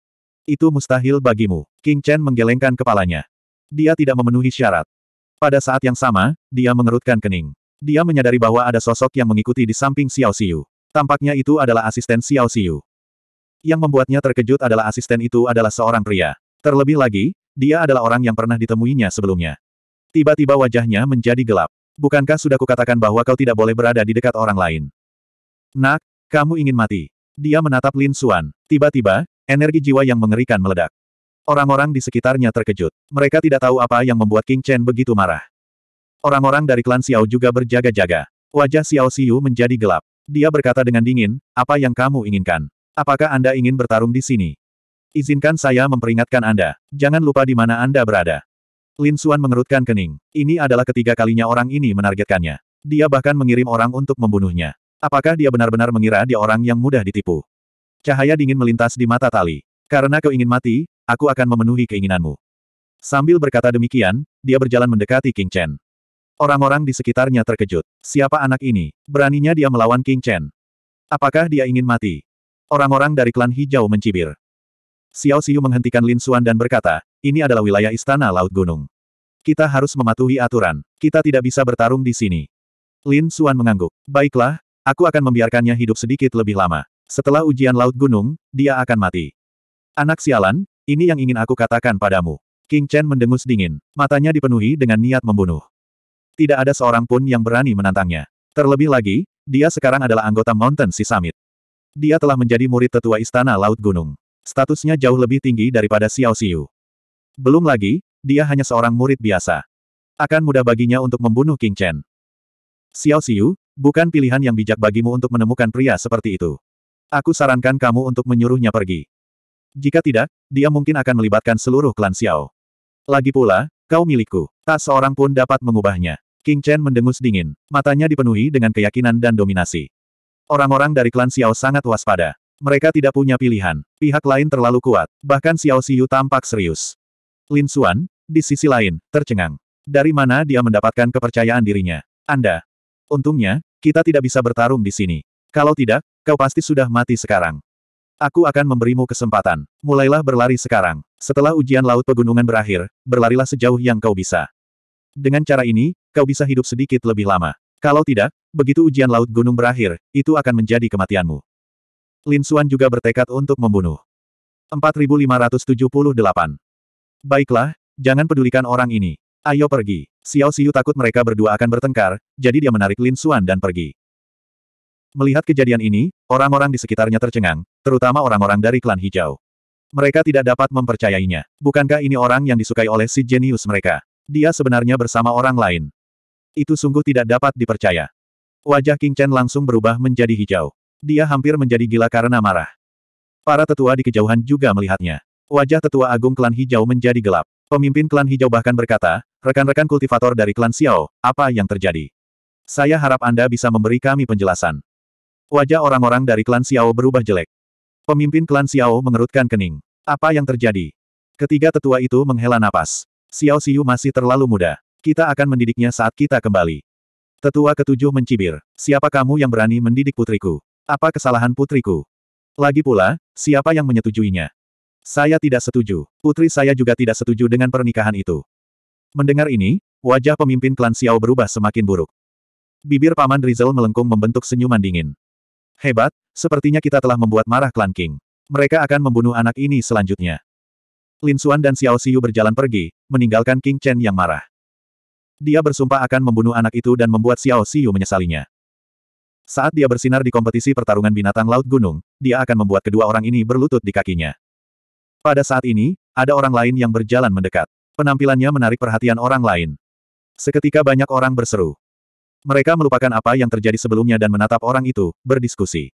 Itu mustahil bagimu. King Chen menggelengkan kepalanya. Dia tidak memenuhi syarat. Pada saat yang sama, dia mengerutkan kening. Dia menyadari bahwa ada sosok yang mengikuti di samping Xiao Siu. Tampaknya itu adalah asisten Xiao Siu. Yang membuatnya terkejut adalah asisten itu adalah seorang pria. Terlebih lagi, dia adalah orang yang pernah ditemuinya sebelumnya. Tiba-tiba wajahnya menjadi gelap. Bukankah sudah kukatakan bahwa kau tidak boleh berada di dekat orang lain? Nak, kamu ingin mati. Dia menatap Lin Suan. Tiba-tiba, energi jiwa yang mengerikan meledak. Orang-orang di sekitarnya terkejut. Mereka tidak tahu apa yang membuat King Chen begitu marah. Orang-orang dari klan Xiao juga berjaga-jaga. Wajah Xiao Xiu menjadi gelap. Dia berkata dengan dingin, apa yang kamu inginkan? Apakah Anda ingin bertarung di sini? Izinkan saya memperingatkan Anda. Jangan lupa di mana Anda berada. Lin Suan mengerutkan kening. Ini adalah ketiga kalinya orang ini menargetkannya. Dia bahkan mengirim orang untuk membunuhnya. Apakah dia benar-benar mengira dia orang yang mudah ditipu? Cahaya dingin melintas di mata Tali. Karena kau ingin mati, aku akan memenuhi keinginanmu. Sambil berkata demikian, dia berjalan mendekati King Chen. Orang-orang di sekitarnya terkejut. Siapa anak ini? Beraninya dia melawan King Chen. Apakah dia ingin mati? Orang-orang dari klan hijau mencibir. Xiao Xiu menghentikan Lin Suan dan berkata, ini adalah wilayah Istana Laut Gunung. Kita harus mematuhi aturan. Kita tidak bisa bertarung di sini. Lin Suan mengangguk. Baiklah, aku akan membiarkannya hidup sedikit lebih lama. Setelah ujian Laut Gunung, dia akan mati. Anak sialan, ini yang ingin aku katakan padamu. King Chen mendengus dingin. Matanya dipenuhi dengan niat membunuh. Tidak ada seorang pun yang berani menantangnya. Terlebih lagi, dia sekarang adalah anggota Mountain Sea Summit. Dia telah menjadi murid tetua Istana Laut Gunung. Statusnya jauh lebih tinggi daripada Xiao Xiu. Belum lagi, dia hanya seorang murid biasa. Akan mudah baginya untuk membunuh King Chen. Xiao Xiu, bukan pilihan yang bijak bagimu untuk menemukan pria seperti itu. Aku sarankan kamu untuk menyuruhnya pergi. Jika tidak, dia mungkin akan melibatkan seluruh klan Xiao. Lagi pula, kau milikku. Tak seorang pun dapat mengubahnya. King Chen mendengus dingin. Matanya dipenuhi dengan keyakinan dan dominasi. Orang-orang dari klan Xiao sangat waspada. Mereka tidak punya pilihan. Pihak lain terlalu kuat. Bahkan Xiao Xiu tampak serius. Lin Xuan, di sisi lain, tercengang. Dari mana dia mendapatkan kepercayaan dirinya? Anda. Untungnya, kita tidak bisa bertarung di sini. Kalau tidak, kau pasti sudah mati sekarang. Aku akan memberimu kesempatan. Mulailah berlari sekarang. Setelah ujian laut pegunungan berakhir, berlarilah sejauh yang kau bisa. Dengan cara ini, kau bisa hidup sedikit lebih lama. Kalau tidak, begitu ujian laut gunung berakhir, itu akan menjadi kematianmu. Lin Xuan juga bertekad untuk membunuh. 4578 Baiklah, jangan pedulikan orang ini. Ayo pergi. Xiao Xiu takut mereka berdua akan bertengkar, jadi dia menarik Lin Xuan dan pergi. Melihat kejadian ini, orang-orang di sekitarnya tercengang, terutama orang-orang dari klan hijau. Mereka tidak dapat mempercayainya. Bukankah ini orang yang disukai oleh si jenius mereka? Dia sebenarnya bersama orang lain. Itu sungguh tidak dapat dipercaya. Wajah King Chen langsung berubah menjadi hijau. Dia hampir menjadi gila karena marah. Para tetua di kejauhan juga melihatnya. Wajah tetua agung klan hijau menjadi gelap. Pemimpin klan hijau bahkan berkata, rekan-rekan kultivator dari klan Xiao, apa yang terjadi? Saya harap Anda bisa memberi kami penjelasan. Wajah orang-orang dari klan Xiao berubah jelek. Pemimpin klan Xiao mengerutkan kening. Apa yang terjadi? Ketiga tetua itu menghela napas. Xiao Xiu masih terlalu muda. Kita akan mendidiknya saat kita kembali. Tetua ketujuh mencibir. Siapa kamu yang berani mendidik putriku? Apa kesalahan putriku? Lagi pula, siapa yang menyetujuinya? Saya tidak setuju. Putri saya juga tidak setuju dengan pernikahan itu. Mendengar ini, wajah pemimpin klan Xiao berubah semakin buruk. Bibir Paman Rizal melengkung membentuk senyuman dingin. Hebat, sepertinya kita telah membuat marah klan King. Mereka akan membunuh anak ini selanjutnya. Lin Xuan dan Xiao Xiu berjalan pergi, meninggalkan King Chen yang marah. Dia bersumpah akan membunuh anak itu dan membuat Xiao Xiu menyesalinya. Saat dia bersinar di kompetisi pertarungan binatang laut gunung, dia akan membuat kedua orang ini berlutut di kakinya. Pada saat ini, ada orang lain yang berjalan mendekat. Penampilannya menarik perhatian orang lain. Seketika banyak orang berseru. Mereka melupakan apa yang terjadi sebelumnya dan menatap orang itu, berdiskusi.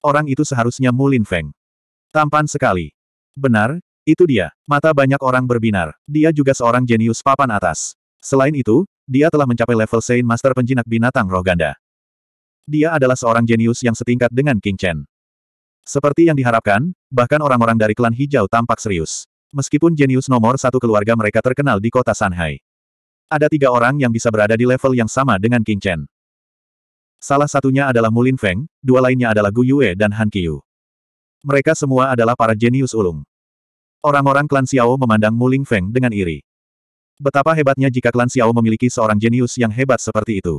Orang itu seharusnya Mulin Feng. Tampan sekali. Benar, itu dia. Mata banyak orang berbinar. Dia juga seorang jenius papan atas. Selain itu, dia telah mencapai level Saint Master penjinak binatang roh ganda. Dia adalah seorang jenius yang setingkat dengan King Chen. Seperti yang diharapkan, bahkan orang-orang dari klan hijau tampak serius. Meskipun jenius nomor satu keluarga mereka terkenal di kota Shanghai. Ada tiga orang yang bisa berada di level yang sama dengan King Chen. Salah satunya adalah Mulin Feng, dua lainnya adalah Gu Yue dan Han Qiu. Mereka semua adalah para jenius ulung. Orang-orang klan Xiao memandang Mulin Feng dengan iri. Betapa hebatnya jika klan Xiao memiliki seorang jenius yang hebat seperti itu.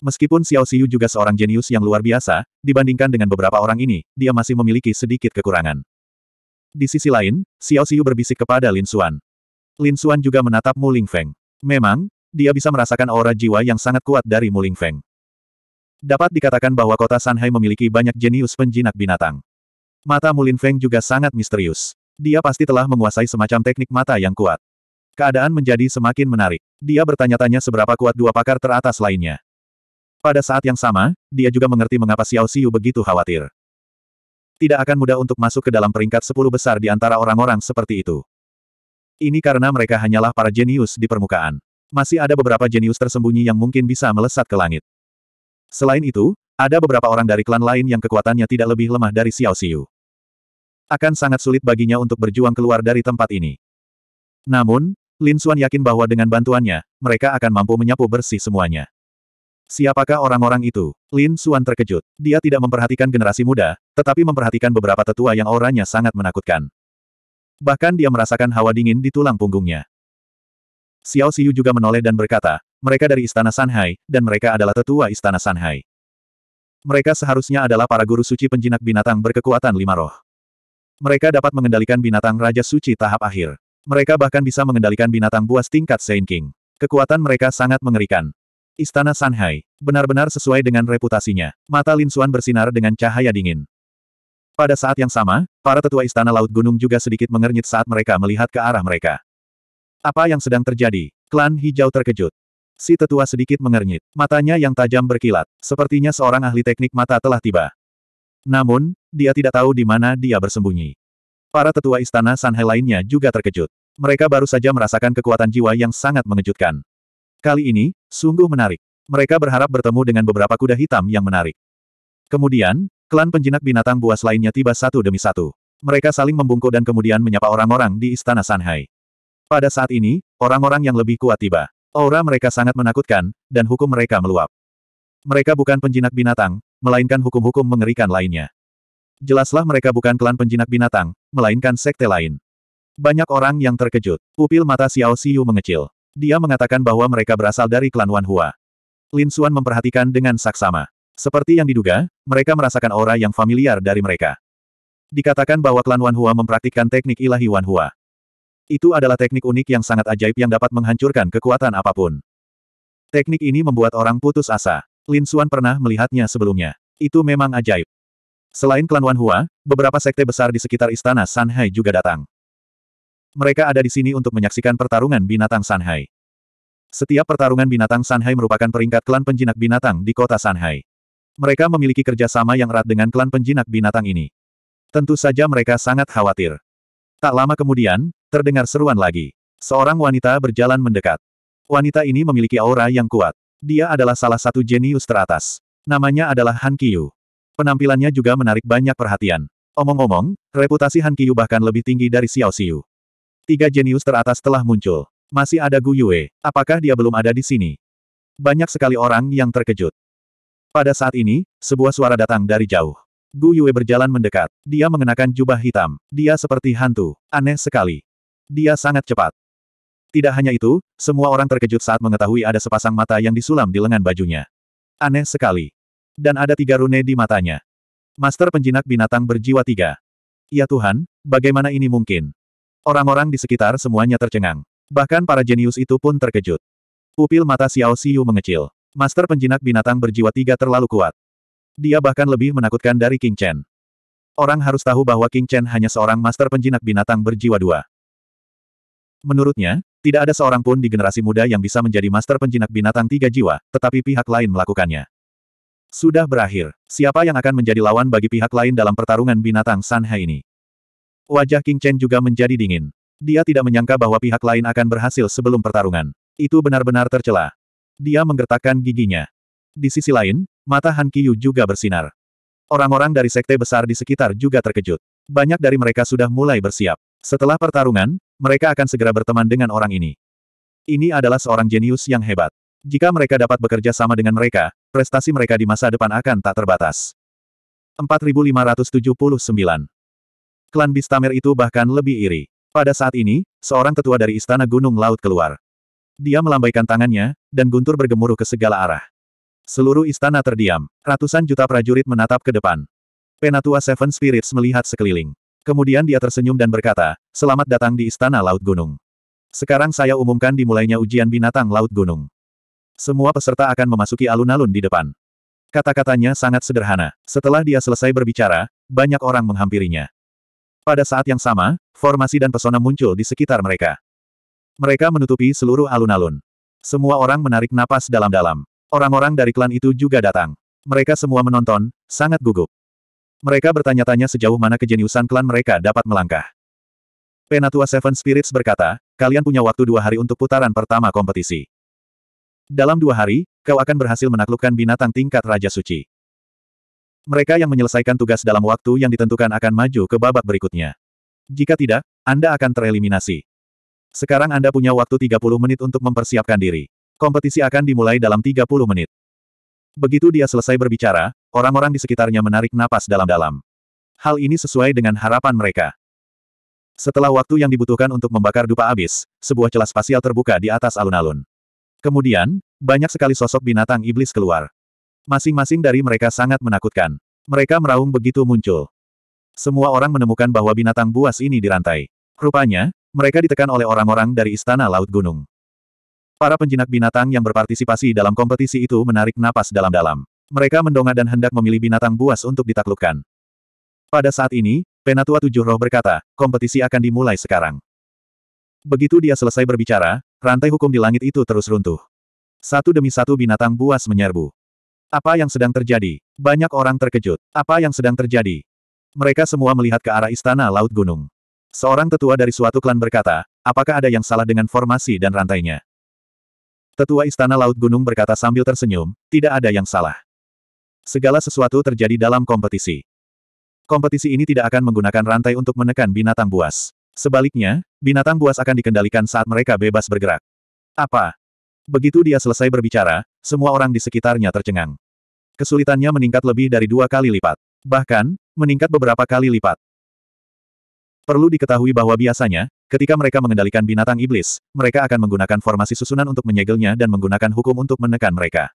Meskipun Xiao Xiu juga seorang jenius yang luar biasa, dibandingkan dengan beberapa orang ini, dia masih memiliki sedikit kekurangan. Di sisi lain, Xiao Xiu berbisik kepada Lin Xuan. Lin Xuan juga menatap Mu Ling Feng. Memang, dia bisa merasakan aura jiwa yang sangat kuat dari Mu Ling Feng. Dapat dikatakan bahwa kota Shanghai memiliki banyak jenius penjinak binatang. Mata Mu Ling Feng juga sangat misterius. Dia pasti telah menguasai semacam teknik mata yang kuat. Keadaan menjadi semakin menarik. Dia bertanya-tanya seberapa kuat dua pakar teratas lainnya. Pada saat yang sama, dia juga mengerti mengapa Xiao Xiu begitu khawatir. Tidak akan mudah untuk masuk ke dalam peringkat 10 besar di antara orang-orang seperti itu. Ini karena mereka hanyalah para jenius di permukaan. Masih ada beberapa jenius tersembunyi yang mungkin bisa melesat ke langit. Selain itu, ada beberapa orang dari klan lain yang kekuatannya tidak lebih lemah dari Xiao Xiu. Akan sangat sulit baginya untuk berjuang keluar dari tempat ini. Namun, Lin Xuan yakin bahwa dengan bantuannya, mereka akan mampu menyapu bersih semuanya. Siapakah orang-orang itu? Lin Suan terkejut. Dia tidak memperhatikan generasi muda, tetapi memperhatikan beberapa tetua yang orangnya sangat menakutkan. Bahkan dia merasakan hawa dingin di tulang punggungnya. Xiao Xiu juga menoleh dan berkata, mereka dari Istana Shanghai, dan mereka adalah tetua Istana Shanghai. Mereka seharusnya adalah para guru suci penjinak binatang berkekuatan lima roh. Mereka dapat mengendalikan binatang Raja Suci tahap akhir. Mereka bahkan bisa mengendalikan binatang buas tingkat Saint King. Kekuatan mereka sangat mengerikan. Istana Shanghai, benar-benar sesuai dengan reputasinya. Mata Lin Xuan bersinar dengan cahaya dingin. Pada saat yang sama, para tetua Istana Laut Gunung juga sedikit mengernyit saat mereka melihat ke arah mereka. Apa yang sedang terjadi? Klan Hijau terkejut. Si tetua sedikit mengernyit. Matanya yang tajam berkilat. Sepertinya seorang ahli teknik mata telah tiba. Namun, dia tidak tahu di mana dia bersembunyi. Para tetua istana Sanhe lainnya juga terkejut. Mereka baru saja merasakan kekuatan jiwa yang sangat mengejutkan. Kali ini, sungguh menarik. Mereka berharap bertemu dengan beberapa kuda hitam yang menarik. Kemudian, klan penjinak binatang buas lainnya tiba satu demi satu. Mereka saling membungkuk dan kemudian menyapa orang-orang di Istana Shanghai. Pada saat ini, orang-orang yang lebih kuat tiba. Aura mereka sangat menakutkan, dan hukum mereka meluap. Mereka bukan penjinak binatang, melainkan hukum-hukum mengerikan lainnya. Jelaslah mereka bukan klan penjinak binatang, melainkan sekte lain. Banyak orang yang terkejut. Pupil mata Xiao Siyu mengecil. Dia mengatakan bahwa mereka berasal dari klan Wan Hua. Lin Xuan memperhatikan dengan saksama. Seperti yang diduga, mereka merasakan aura yang familiar dari mereka. Dikatakan bahwa klan Wan Hua mempraktikkan teknik ilahi Wan Hua. Itu adalah teknik unik yang sangat ajaib yang dapat menghancurkan kekuatan apapun. Teknik ini membuat orang putus asa. Lin Xuan pernah melihatnya sebelumnya. Itu memang ajaib. Selain klan Wan Hua, beberapa sekte besar di sekitar istana Shanghai juga datang. Mereka ada di sini untuk menyaksikan pertarungan binatang Shanghai. Setiap pertarungan binatang Shanghai merupakan peringkat klan penjinak binatang di kota Shanghai. Mereka memiliki kerjasama yang erat dengan klan penjinak binatang ini. Tentu saja mereka sangat khawatir. Tak lama kemudian, terdengar seruan lagi. Seorang wanita berjalan mendekat. Wanita ini memiliki aura yang kuat. Dia adalah salah satu jenius teratas. Namanya adalah Han Kiyu. Penampilannya juga menarik banyak perhatian. Omong-omong, reputasi Han Kiyu bahkan lebih tinggi dari Xiao Xiu. Tiga jenius teratas telah muncul. Masih ada Gu Yue. Apakah dia belum ada di sini? Banyak sekali orang yang terkejut. Pada saat ini, sebuah suara datang dari jauh. Gu Yue berjalan mendekat. Dia mengenakan jubah hitam. Dia seperti hantu. Aneh sekali. Dia sangat cepat. Tidak hanya itu, semua orang terkejut saat mengetahui ada sepasang mata yang disulam di lengan bajunya. Aneh sekali. Dan ada tiga rune di matanya. Master penjinak binatang berjiwa tiga. Ya Tuhan, bagaimana ini mungkin? Orang-orang di sekitar semuanya tercengang. Bahkan para jenius itu pun terkejut. Pupil mata Xiao Xiu mengecil. Master penjinak binatang berjiwa tiga terlalu kuat. Dia bahkan lebih menakutkan dari King Chen. Orang harus tahu bahwa King Chen hanya seorang master penjinak binatang berjiwa dua. Menurutnya, tidak ada seorang pun di generasi muda yang bisa menjadi master penjinak binatang tiga jiwa, tetapi pihak lain melakukannya. Sudah berakhir. Siapa yang akan menjadi lawan bagi pihak lain dalam pertarungan binatang Sanha ini? Wajah King Chen juga menjadi dingin. Dia tidak menyangka bahwa pihak lain akan berhasil sebelum pertarungan. Itu benar-benar tercela. Dia menggertakkan giginya. Di sisi lain, mata Han Kiyu juga bersinar. Orang-orang dari sekte besar di sekitar juga terkejut. Banyak dari mereka sudah mulai bersiap. Setelah pertarungan, mereka akan segera berteman dengan orang ini. Ini adalah seorang jenius yang hebat. Jika mereka dapat bekerja sama dengan mereka, prestasi mereka di masa depan akan tak terbatas. 4579 Klan Bistamer itu bahkan lebih iri. Pada saat ini, seorang tetua dari Istana Gunung Laut keluar. Dia melambaikan tangannya, dan guntur bergemuruh ke segala arah. Seluruh istana terdiam. Ratusan juta prajurit menatap ke depan. Penatua Seven Spirits melihat sekeliling. Kemudian dia tersenyum dan berkata, Selamat datang di Istana Laut Gunung. Sekarang saya umumkan dimulainya ujian binatang Laut Gunung. Semua peserta akan memasuki alun-alun di depan. Kata-katanya sangat sederhana. Setelah dia selesai berbicara, banyak orang menghampirinya. Pada saat yang sama, formasi dan pesona muncul di sekitar mereka. Mereka menutupi seluruh alun-alun. Semua orang menarik napas dalam-dalam. Orang-orang dari klan itu juga datang. Mereka semua menonton, sangat gugup. Mereka bertanya-tanya sejauh mana kejeniusan klan mereka dapat melangkah. Penatua Seven Spirits berkata, kalian punya waktu dua hari untuk putaran pertama kompetisi. Dalam dua hari, kau akan berhasil menaklukkan binatang tingkat Raja Suci. Mereka yang menyelesaikan tugas dalam waktu yang ditentukan akan maju ke babak berikutnya. Jika tidak, Anda akan tereliminasi. Sekarang Anda punya waktu 30 menit untuk mempersiapkan diri. Kompetisi akan dimulai dalam 30 menit. Begitu dia selesai berbicara, orang-orang di sekitarnya menarik napas dalam-dalam. Hal ini sesuai dengan harapan mereka. Setelah waktu yang dibutuhkan untuk membakar dupa abis, sebuah celah spasial terbuka di atas alun-alun. Kemudian, banyak sekali sosok binatang iblis keluar. Masing-masing dari mereka sangat menakutkan. Mereka meraung begitu muncul. Semua orang menemukan bahwa binatang buas ini dirantai. Rupanya, mereka ditekan oleh orang-orang dari Istana Laut Gunung. Para penjinak binatang yang berpartisipasi dalam kompetisi itu menarik napas dalam-dalam. Mereka mendongak dan hendak memilih binatang buas untuk ditaklukkan. Pada saat ini, Penatua Tujuh Roh berkata, kompetisi akan dimulai sekarang. Begitu dia selesai berbicara, rantai hukum di langit itu terus runtuh. Satu demi satu binatang buas menyerbu. Apa yang sedang terjadi? Banyak orang terkejut. Apa yang sedang terjadi? Mereka semua melihat ke arah istana Laut Gunung. Seorang tetua dari suatu klan berkata, apakah ada yang salah dengan formasi dan rantainya? Tetua Istana Laut Gunung berkata sambil tersenyum, tidak ada yang salah. Segala sesuatu terjadi dalam kompetisi. Kompetisi ini tidak akan menggunakan rantai untuk menekan binatang buas. Sebaliknya, binatang buas akan dikendalikan saat mereka bebas bergerak. Apa? Begitu dia selesai berbicara, semua orang di sekitarnya tercengang. Kesulitannya meningkat lebih dari dua kali lipat. Bahkan, meningkat beberapa kali lipat. Perlu diketahui bahwa biasanya, ketika mereka mengendalikan binatang iblis, mereka akan menggunakan formasi susunan untuk menyegelnya dan menggunakan hukum untuk menekan mereka.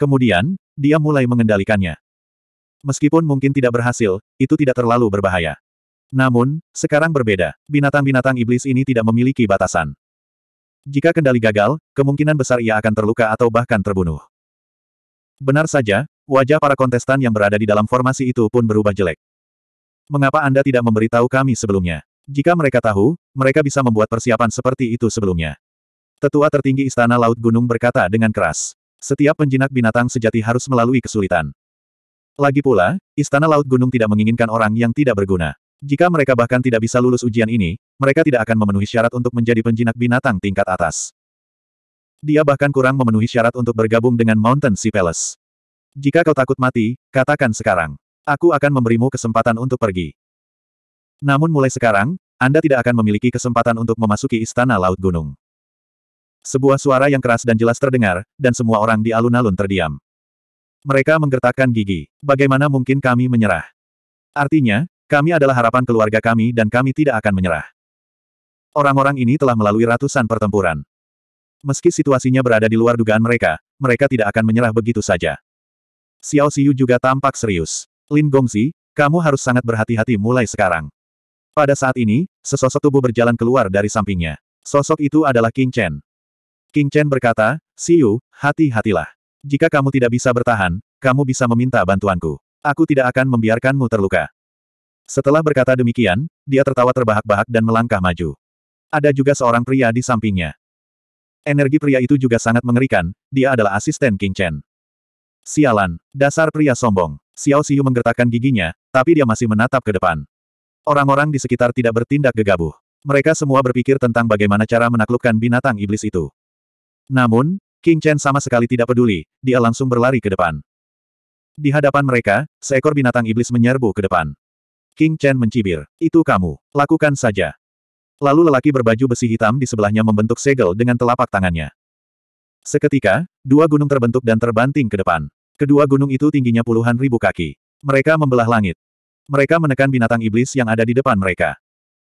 Kemudian, dia mulai mengendalikannya. Meskipun mungkin tidak berhasil, itu tidak terlalu berbahaya. Namun, sekarang berbeda, binatang-binatang iblis ini tidak memiliki batasan. Jika kendali gagal, kemungkinan besar ia akan terluka atau bahkan terbunuh. Benar saja, wajah para kontestan yang berada di dalam formasi itu pun berubah jelek. Mengapa Anda tidak memberitahu kami sebelumnya? Jika mereka tahu, mereka bisa membuat persiapan seperti itu sebelumnya. Tetua tertinggi Istana Laut Gunung berkata dengan keras. Setiap penjinak binatang sejati harus melalui kesulitan. Lagi pula, Istana Laut Gunung tidak menginginkan orang yang tidak berguna. Jika mereka bahkan tidak bisa lulus ujian ini, mereka tidak akan memenuhi syarat untuk menjadi penjinak binatang tingkat atas. Dia bahkan kurang memenuhi syarat untuk bergabung dengan Mountain Sea Palace. Jika kau takut mati, katakan sekarang. Aku akan memberimu kesempatan untuk pergi. Namun mulai sekarang, Anda tidak akan memiliki kesempatan untuk memasuki Istana Laut Gunung. Sebuah suara yang keras dan jelas terdengar, dan semua orang di alun-alun terdiam. Mereka menggertakkan gigi. Bagaimana mungkin kami menyerah? Artinya, kami adalah harapan keluarga kami dan kami tidak akan menyerah. Orang-orang ini telah melalui ratusan pertempuran. Meski situasinya berada di luar dugaan mereka, mereka tidak akan menyerah begitu saja. Xiao Xiu juga tampak serius. Lin Gongzi, kamu harus sangat berhati-hati mulai sekarang. Pada saat ini, sesosok tubuh berjalan keluar dari sampingnya. Sosok itu adalah King Chen. King Chen berkata, Siu, hati-hatilah. Jika kamu tidak bisa bertahan, kamu bisa meminta bantuanku. Aku tidak akan membiarkanmu terluka. Setelah berkata demikian, dia tertawa terbahak-bahak dan melangkah maju. Ada juga seorang pria di sampingnya. Energi pria itu juga sangat mengerikan, dia adalah asisten King Chen. Sialan, dasar pria sombong. Xiao Xiu menggertakkan giginya, tapi dia masih menatap ke depan. Orang-orang di sekitar tidak bertindak gegabah. Mereka semua berpikir tentang bagaimana cara menaklukkan binatang iblis itu. Namun, King Chen sama sekali tidak peduli, dia langsung berlari ke depan. Di hadapan mereka, seekor binatang iblis menyerbu ke depan. King Chen mencibir. Itu kamu. Lakukan saja. Lalu lelaki berbaju besi hitam di sebelahnya membentuk segel dengan telapak tangannya. Seketika, dua gunung terbentuk dan terbanting ke depan. Kedua gunung itu tingginya puluhan ribu kaki. Mereka membelah langit. Mereka menekan binatang iblis yang ada di depan mereka.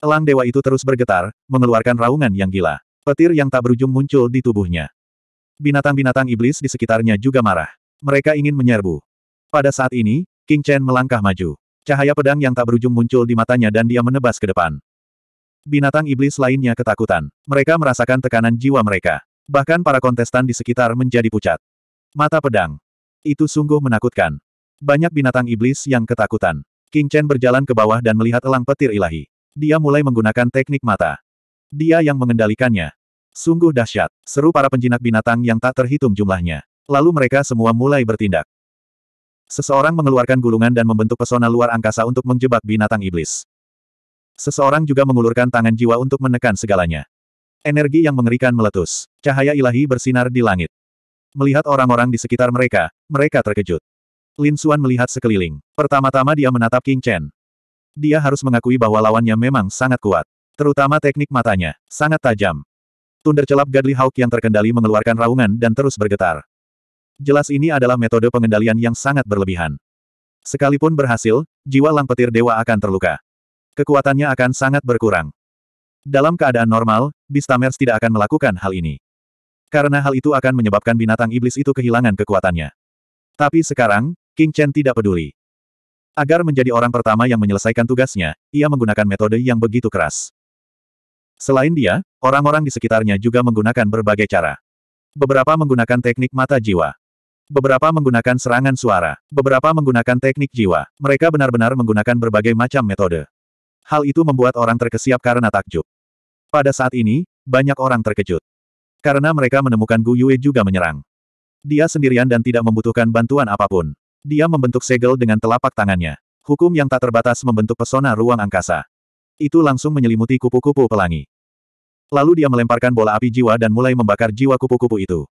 Elang dewa itu terus bergetar, mengeluarkan raungan yang gila. Petir yang tak berujung muncul di tubuhnya. Binatang-binatang iblis di sekitarnya juga marah. Mereka ingin menyerbu. Pada saat ini, King Chen melangkah maju. Cahaya pedang yang tak berujung muncul di matanya dan dia menebas ke depan. Binatang iblis lainnya ketakutan. Mereka merasakan tekanan jiwa mereka. Bahkan para kontestan di sekitar menjadi pucat. Mata pedang. Itu sungguh menakutkan. Banyak binatang iblis yang ketakutan. King Chen berjalan ke bawah dan melihat elang petir ilahi. Dia mulai menggunakan teknik mata. Dia yang mengendalikannya. Sungguh dahsyat, seru para penjinak binatang yang tak terhitung jumlahnya. Lalu mereka semua mulai bertindak. Seseorang mengeluarkan gulungan dan membentuk pesona luar angkasa untuk menjebak binatang iblis. Seseorang juga mengulurkan tangan jiwa untuk menekan segalanya. Energi yang mengerikan meletus. Cahaya ilahi bersinar di langit. Melihat orang-orang di sekitar mereka, mereka terkejut. Lin Suan melihat sekeliling. Pertama-tama dia menatap King Chen. Dia harus mengakui bahwa lawannya memang sangat kuat. Terutama teknik matanya, sangat tajam. Tundercelap celap Gadli Hawk yang terkendali mengeluarkan raungan dan terus bergetar jelas ini adalah metode pengendalian yang sangat berlebihan. Sekalipun berhasil, jiwa lang petir dewa akan terluka. Kekuatannya akan sangat berkurang. Dalam keadaan normal, Bistamers tidak akan melakukan hal ini. Karena hal itu akan menyebabkan binatang iblis itu kehilangan kekuatannya. Tapi sekarang, King Chen tidak peduli. Agar menjadi orang pertama yang menyelesaikan tugasnya, ia menggunakan metode yang begitu keras. Selain dia, orang-orang di sekitarnya juga menggunakan berbagai cara. Beberapa menggunakan teknik mata jiwa. Beberapa menggunakan serangan suara. Beberapa menggunakan teknik jiwa. Mereka benar-benar menggunakan berbagai macam metode. Hal itu membuat orang terkesiap karena takjub. Pada saat ini, banyak orang terkejut. Karena mereka menemukan Gu Yue juga menyerang. Dia sendirian dan tidak membutuhkan bantuan apapun. Dia membentuk segel dengan telapak tangannya. Hukum yang tak terbatas membentuk pesona ruang angkasa. Itu langsung menyelimuti kupu-kupu pelangi. Lalu dia melemparkan bola api jiwa dan mulai membakar jiwa kupu-kupu itu.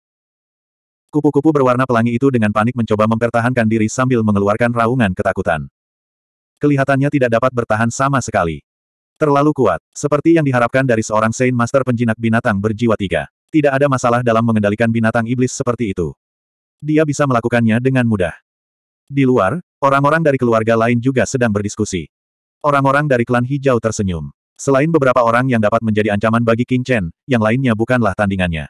Kupu-kupu berwarna pelangi itu dengan panik mencoba mempertahankan diri sambil mengeluarkan raungan ketakutan. Kelihatannya tidak dapat bertahan sama sekali. Terlalu kuat, seperti yang diharapkan dari seorang Saint Master penjinak binatang berjiwa tiga. Tidak ada masalah dalam mengendalikan binatang iblis seperti itu. Dia bisa melakukannya dengan mudah. Di luar, orang-orang dari keluarga lain juga sedang berdiskusi. Orang-orang dari klan hijau tersenyum. Selain beberapa orang yang dapat menjadi ancaman bagi King Chen, yang lainnya bukanlah tandingannya.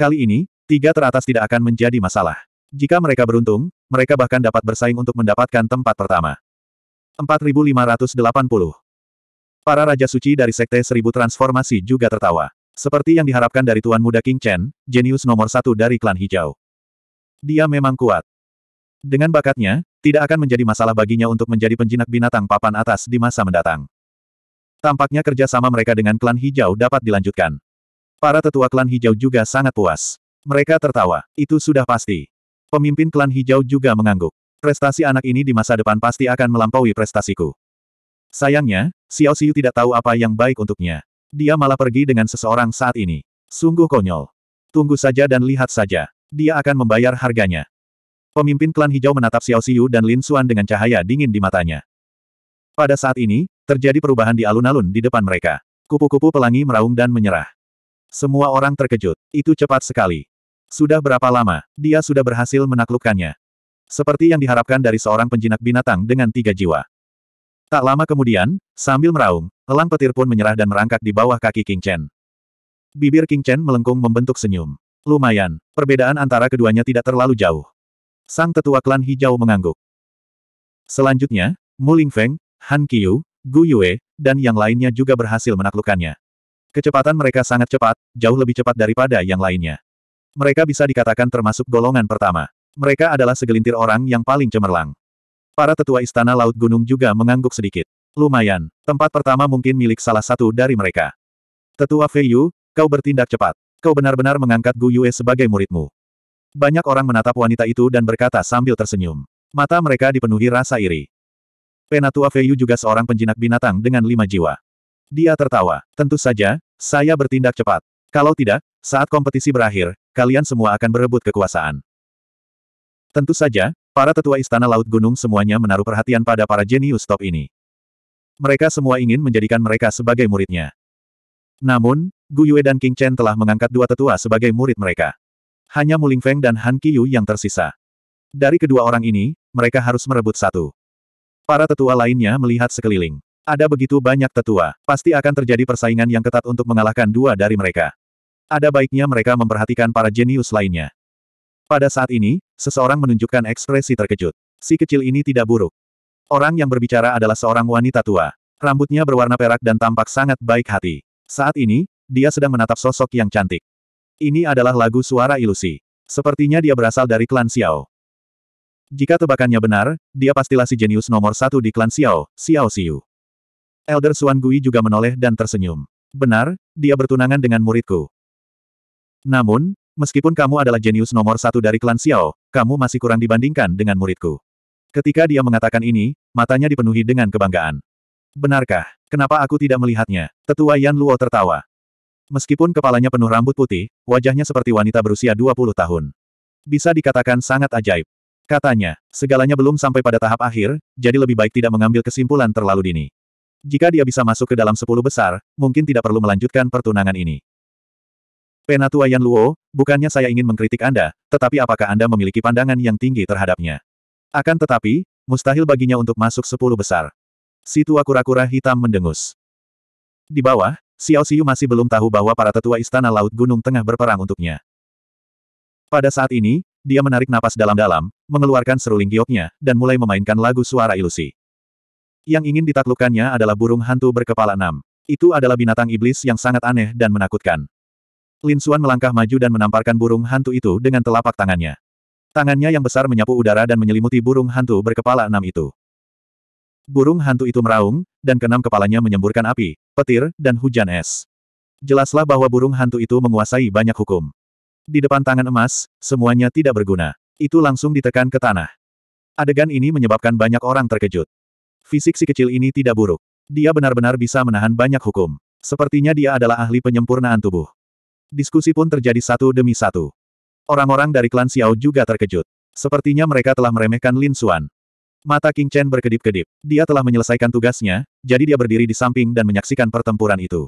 Kali ini, Tiga teratas tidak akan menjadi masalah. Jika mereka beruntung, mereka bahkan dapat bersaing untuk mendapatkan tempat pertama. 4580 Para Raja Suci dari Sekte Seribu Transformasi juga tertawa. Seperti yang diharapkan dari Tuan Muda King Chen, jenius nomor satu dari klan hijau. Dia memang kuat. Dengan bakatnya, tidak akan menjadi masalah baginya untuk menjadi penjinak binatang papan atas di masa mendatang. Tampaknya kerjasama mereka dengan klan hijau dapat dilanjutkan. Para tetua klan hijau juga sangat puas. Mereka tertawa. Itu sudah pasti. Pemimpin klan hijau juga mengangguk. Prestasi anak ini di masa depan pasti akan melampaui prestasiku. Sayangnya, Xiao Xiu tidak tahu apa yang baik untuknya. Dia malah pergi dengan seseorang saat ini. Sungguh konyol. Tunggu saja dan lihat saja. Dia akan membayar harganya. Pemimpin klan hijau menatap Xiao Xiu dan Lin Xuan dengan cahaya dingin di matanya. Pada saat ini, terjadi perubahan di alun-alun di depan mereka. Kupu-kupu pelangi meraung dan menyerah. Semua orang terkejut. Itu cepat sekali. Sudah berapa lama, dia sudah berhasil menaklukkannya. Seperti yang diharapkan dari seorang penjinak binatang dengan tiga jiwa. Tak lama kemudian, sambil meraung, elang petir pun menyerah dan merangkak di bawah kaki King Chen. Bibir King Chen melengkung membentuk senyum. Lumayan, perbedaan antara keduanya tidak terlalu jauh. Sang tetua klan hijau mengangguk. Selanjutnya, Mu Ling Feng, Han Qiu, Gu Yue, dan yang lainnya juga berhasil menaklukkannya. Kecepatan mereka sangat cepat, jauh lebih cepat daripada yang lainnya. Mereka bisa dikatakan termasuk golongan pertama. Mereka adalah segelintir orang yang paling cemerlang. Para tetua istana Laut Gunung juga mengangguk sedikit. Lumayan, tempat pertama mungkin milik salah satu dari mereka. Tetua Fei Yu, kau bertindak cepat. Kau benar-benar mengangkat Gu Yue sebagai muridmu. Banyak orang menatap wanita itu dan berkata sambil tersenyum. Mata mereka dipenuhi rasa iri. Penatua Feiyu juga seorang penjinak binatang dengan lima jiwa. Dia tertawa. Tentu saja, saya bertindak cepat. Kalau tidak, saat kompetisi berakhir, kalian semua akan berebut kekuasaan. Tentu saja, para tetua Istana Laut Gunung semuanya menaruh perhatian pada para jenius top ini. Mereka semua ingin menjadikan mereka sebagai muridnya. Namun, Gu Yue dan King Chen telah mengangkat dua tetua sebagai murid mereka. Hanya Muling Feng dan Han Qiyu yang tersisa. Dari kedua orang ini, mereka harus merebut satu. Para tetua lainnya melihat sekeliling. Ada begitu banyak tetua, pasti akan terjadi persaingan yang ketat untuk mengalahkan dua dari mereka. Ada baiknya mereka memperhatikan para jenius lainnya. Pada saat ini, seseorang menunjukkan ekspresi terkejut. Si kecil ini tidak buruk. Orang yang berbicara adalah seorang wanita tua. Rambutnya berwarna perak dan tampak sangat baik hati. Saat ini, dia sedang menatap sosok yang cantik. Ini adalah lagu suara ilusi. Sepertinya dia berasal dari klan Xiao. Jika tebakannya benar, dia pastilah si jenius nomor satu di klan Xiao, Xiao Xiu. Elder Suan Gui juga menoleh dan tersenyum. Benar, dia bertunangan dengan muridku. Namun, meskipun kamu adalah jenius nomor satu dari klan Xiao, kamu masih kurang dibandingkan dengan muridku. Ketika dia mengatakan ini, matanya dipenuhi dengan kebanggaan. Benarkah? Kenapa aku tidak melihatnya? Tetua Yan Luo tertawa. Meskipun kepalanya penuh rambut putih, wajahnya seperti wanita berusia 20 tahun. Bisa dikatakan sangat ajaib. Katanya, segalanya belum sampai pada tahap akhir, jadi lebih baik tidak mengambil kesimpulan terlalu dini. Jika dia bisa masuk ke dalam sepuluh besar, mungkin tidak perlu melanjutkan pertunangan ini. Penatua Yan Luo, bukannya saya ingin mengkritik Anda, tetapi apakah Anda memiliki pandangan yang tinggi terhadapnya? Akan tetapi, mustahil baginya untuk masuk sepuluh besar. Si tua kura-kura hitam mendengus. Di bawah, Xiao Xiu masih belum tahu bahwa para tetua istana Laut Gunung Tengah berperang untuknya. Pada saat ini, dia menarik napas dalam-dalam, mengeluarkan seruling gioknya, dan mulai memainkan lagu suara ilusi. Yang ingin ditaklukkannya adalah burung hantu berkepala enam. Itu adalah binatang iblis yang sangat aneh dan menakutkan. Lin Xuan melangkah maju dan menamparkan burung hantu itu dengan telapak tangannya. Tangannya yang besar menyapu udara dan menyelimuti burung hantu berkepala enam itu. Burung hantu itu meraung, dan keenam kepalanya menyemburkan api, petir, dan hujan es. Jelaslah bahwa burung hantu itu menguasai banyak hukum. Di depan tangan emas, semuanya tidak berguna. Itu langsung ditekan ke tanah. Adegan ini menyebabkan banyak orang terkejut. Fisik si kecil ini tidak buruk. Dia benar-benar bisa menahan banyak hukum. Sepertinya dia adalah ahli penyempurnaan tubuh diskusi pun terjadi satu demi satu. Orang-orang dari klan Xiao juga terkejut. Sepertinya mereka telah meremehkan Lin Xuan. Mata King Chen berkedip-kedip. Dia telah menyelesaikan tugasnya, jadi dia berdiri di samping dan menyaksikan pertempuran itu.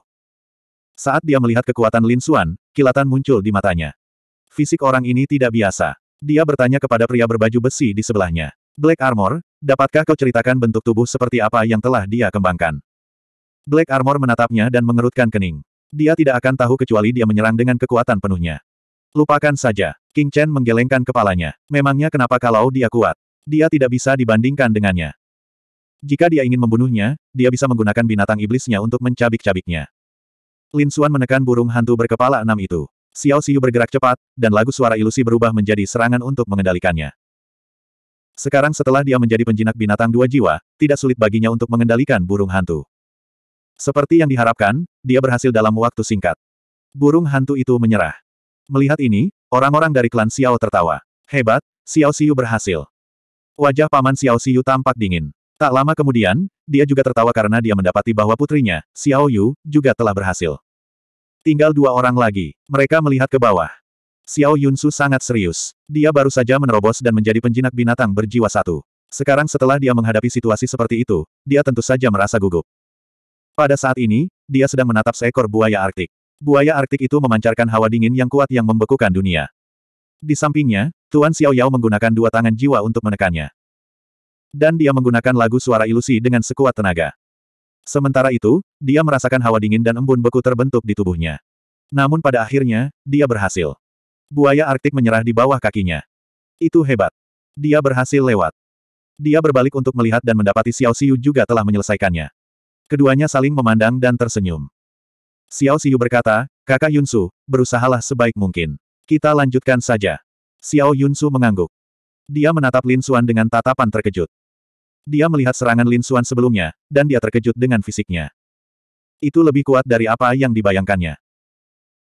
Saat dia melihat kekuatan Lin Xuan, kilatan muncul di matanya. Fisik orang ini tidak biasa. Dia bertanya kepada pria berbaju besi di sebelahnya. Black Armor, dapatkah kau ceritakan bentuk tubuh seperti apa yang telah dia kembangkan? Black Armor menatapnya dan mengerutkan kening. Dia tidak akan tahu kecuali dia menyerang dengan kekuatan penuhnya. Lupakan saja. King Chen menggelengkan kepalanya. Memangnya kenapa kalau dia kuat? Dia tidak bisa dibandingkan dengannya. Jika dia ingin membunuhnya, dia bisa menggunakan binatang iblisnya untuk mencabik-cabiknya. Lin Xuan menekan burung hantu berkepala enam itu. Xiao Xiu bergerak cepat, dan lagu suara ilusi berubah menjadi serangan untuk mengendalikannya. Sekarang setelah dia menjadi penjinak binatang dua jiwa, tidak sulit baginya untuk mengendalikan burung hantu. Seperti yang diharapkan, dia berhasil dalam waktu singkat. Burung hantu itu menyerah. Melihat ini, orang-orang dari klan Xiao tertawa. Hebat, Xiao Xiu berhasil. Wajah paman Xiao Xiu tampak dingin. Tak lama kemudian, dia juga tertawa karena dia mendapati bahwa putrinya, Xiao Yu, juga telah berhasil. Tinggal dua orang lagi. Mereka melihat ke bawah. Xiao Yunsu sangat serius. Dia baru saja menerobos dan menjadi penjinak binatang berjiwa satu. Sekarang setelah dia menghadapi situasi seperti itu, dia tentu saja merasa gugup. Pada saat ini, dia sedang menatap seekor buaya Arktik. Buaya Arktik itu memancarkan hawa dingin yang kuat yang membekukan dunia. Di sampingnya, Tuan Xiao Yao menggunakan dua tangan jiwa untuk menekannya. Dan dia menggunakan lagu suara ilusi dengan sekuat tenaga. Sementara itu, dia merasakan hawa dingin dan embun beku terbentuk di tubuhnya. Namun pada akhirnya, dia berhasil. Buaya Arktik menyerah di bawah kakinya. Itu hebat. Dia berhasil lewat. Dia berbalik untuk melihat dan mendapati Xiao Xiu juga telah menyelesaikannya. Keduanya saling memandang dan tersenyum. Xiao Xiu berkata, kakak Yunsu, berusahalah sebaik mungkin. Kita lanjutkan saja. Xiao Yunsu mengangguk. Dia menatap Lin Xuan dengan tatapan terkejut. Dia melihat serangan Lin Xuan sebelumnya, dan dia terkejut dengan fisiknya. Itu lebih kuat dari apa yang dibayangkannya.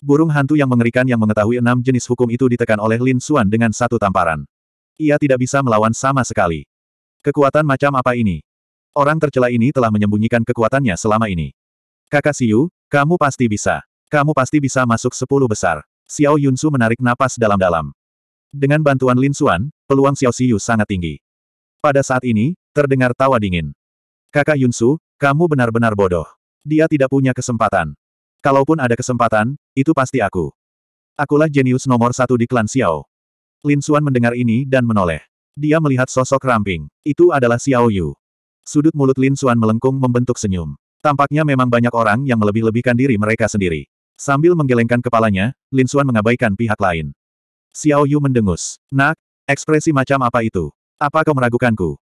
Burung hantu yang mengerikan yang mengetahui enam jenis hukum itu ditekan oleh Lin Xuan dengan satu tamparan. Ia tidak bisa melawan sama sekali. Kekuatan macam apa ini? Orang tercela ini telah menyembunyikan kekuatannya selama ini. Kakak Siu, kamu pasti bisa. Kamu pasti bisa masuk sepuluh besar. Xiao Yunsu menarik napas dalam-dalam. Dengan bantuan Lin Xuan, peluang Xiao Siu sangat tinggi. Pada saat ini, terdengar tawa dingin. Kakak Yunsu, kamu benar-benar bodoh. Dia tidak punya kesempatan. Kalaupun ada kesempatan, itu pasti aku. Akulah jenius nomor satu di klan Xiao. Lin Xuan mendengar ini dan menoleh. Dia melihat sosok ramping. Itu adalah Xiao Yu. Sudut mulut Lin Xuan melengkung membentuk senyum. Tampaknya memang banyak orang yang melebih-lebihkan diri mereka sendiri. Sambil menggelengkan kepalanya, Lin Xuan mengabaikan pihak lain. Xiao Yu mendengus. Nak, ekspresi macam apa itu? Apa kau meragukanku?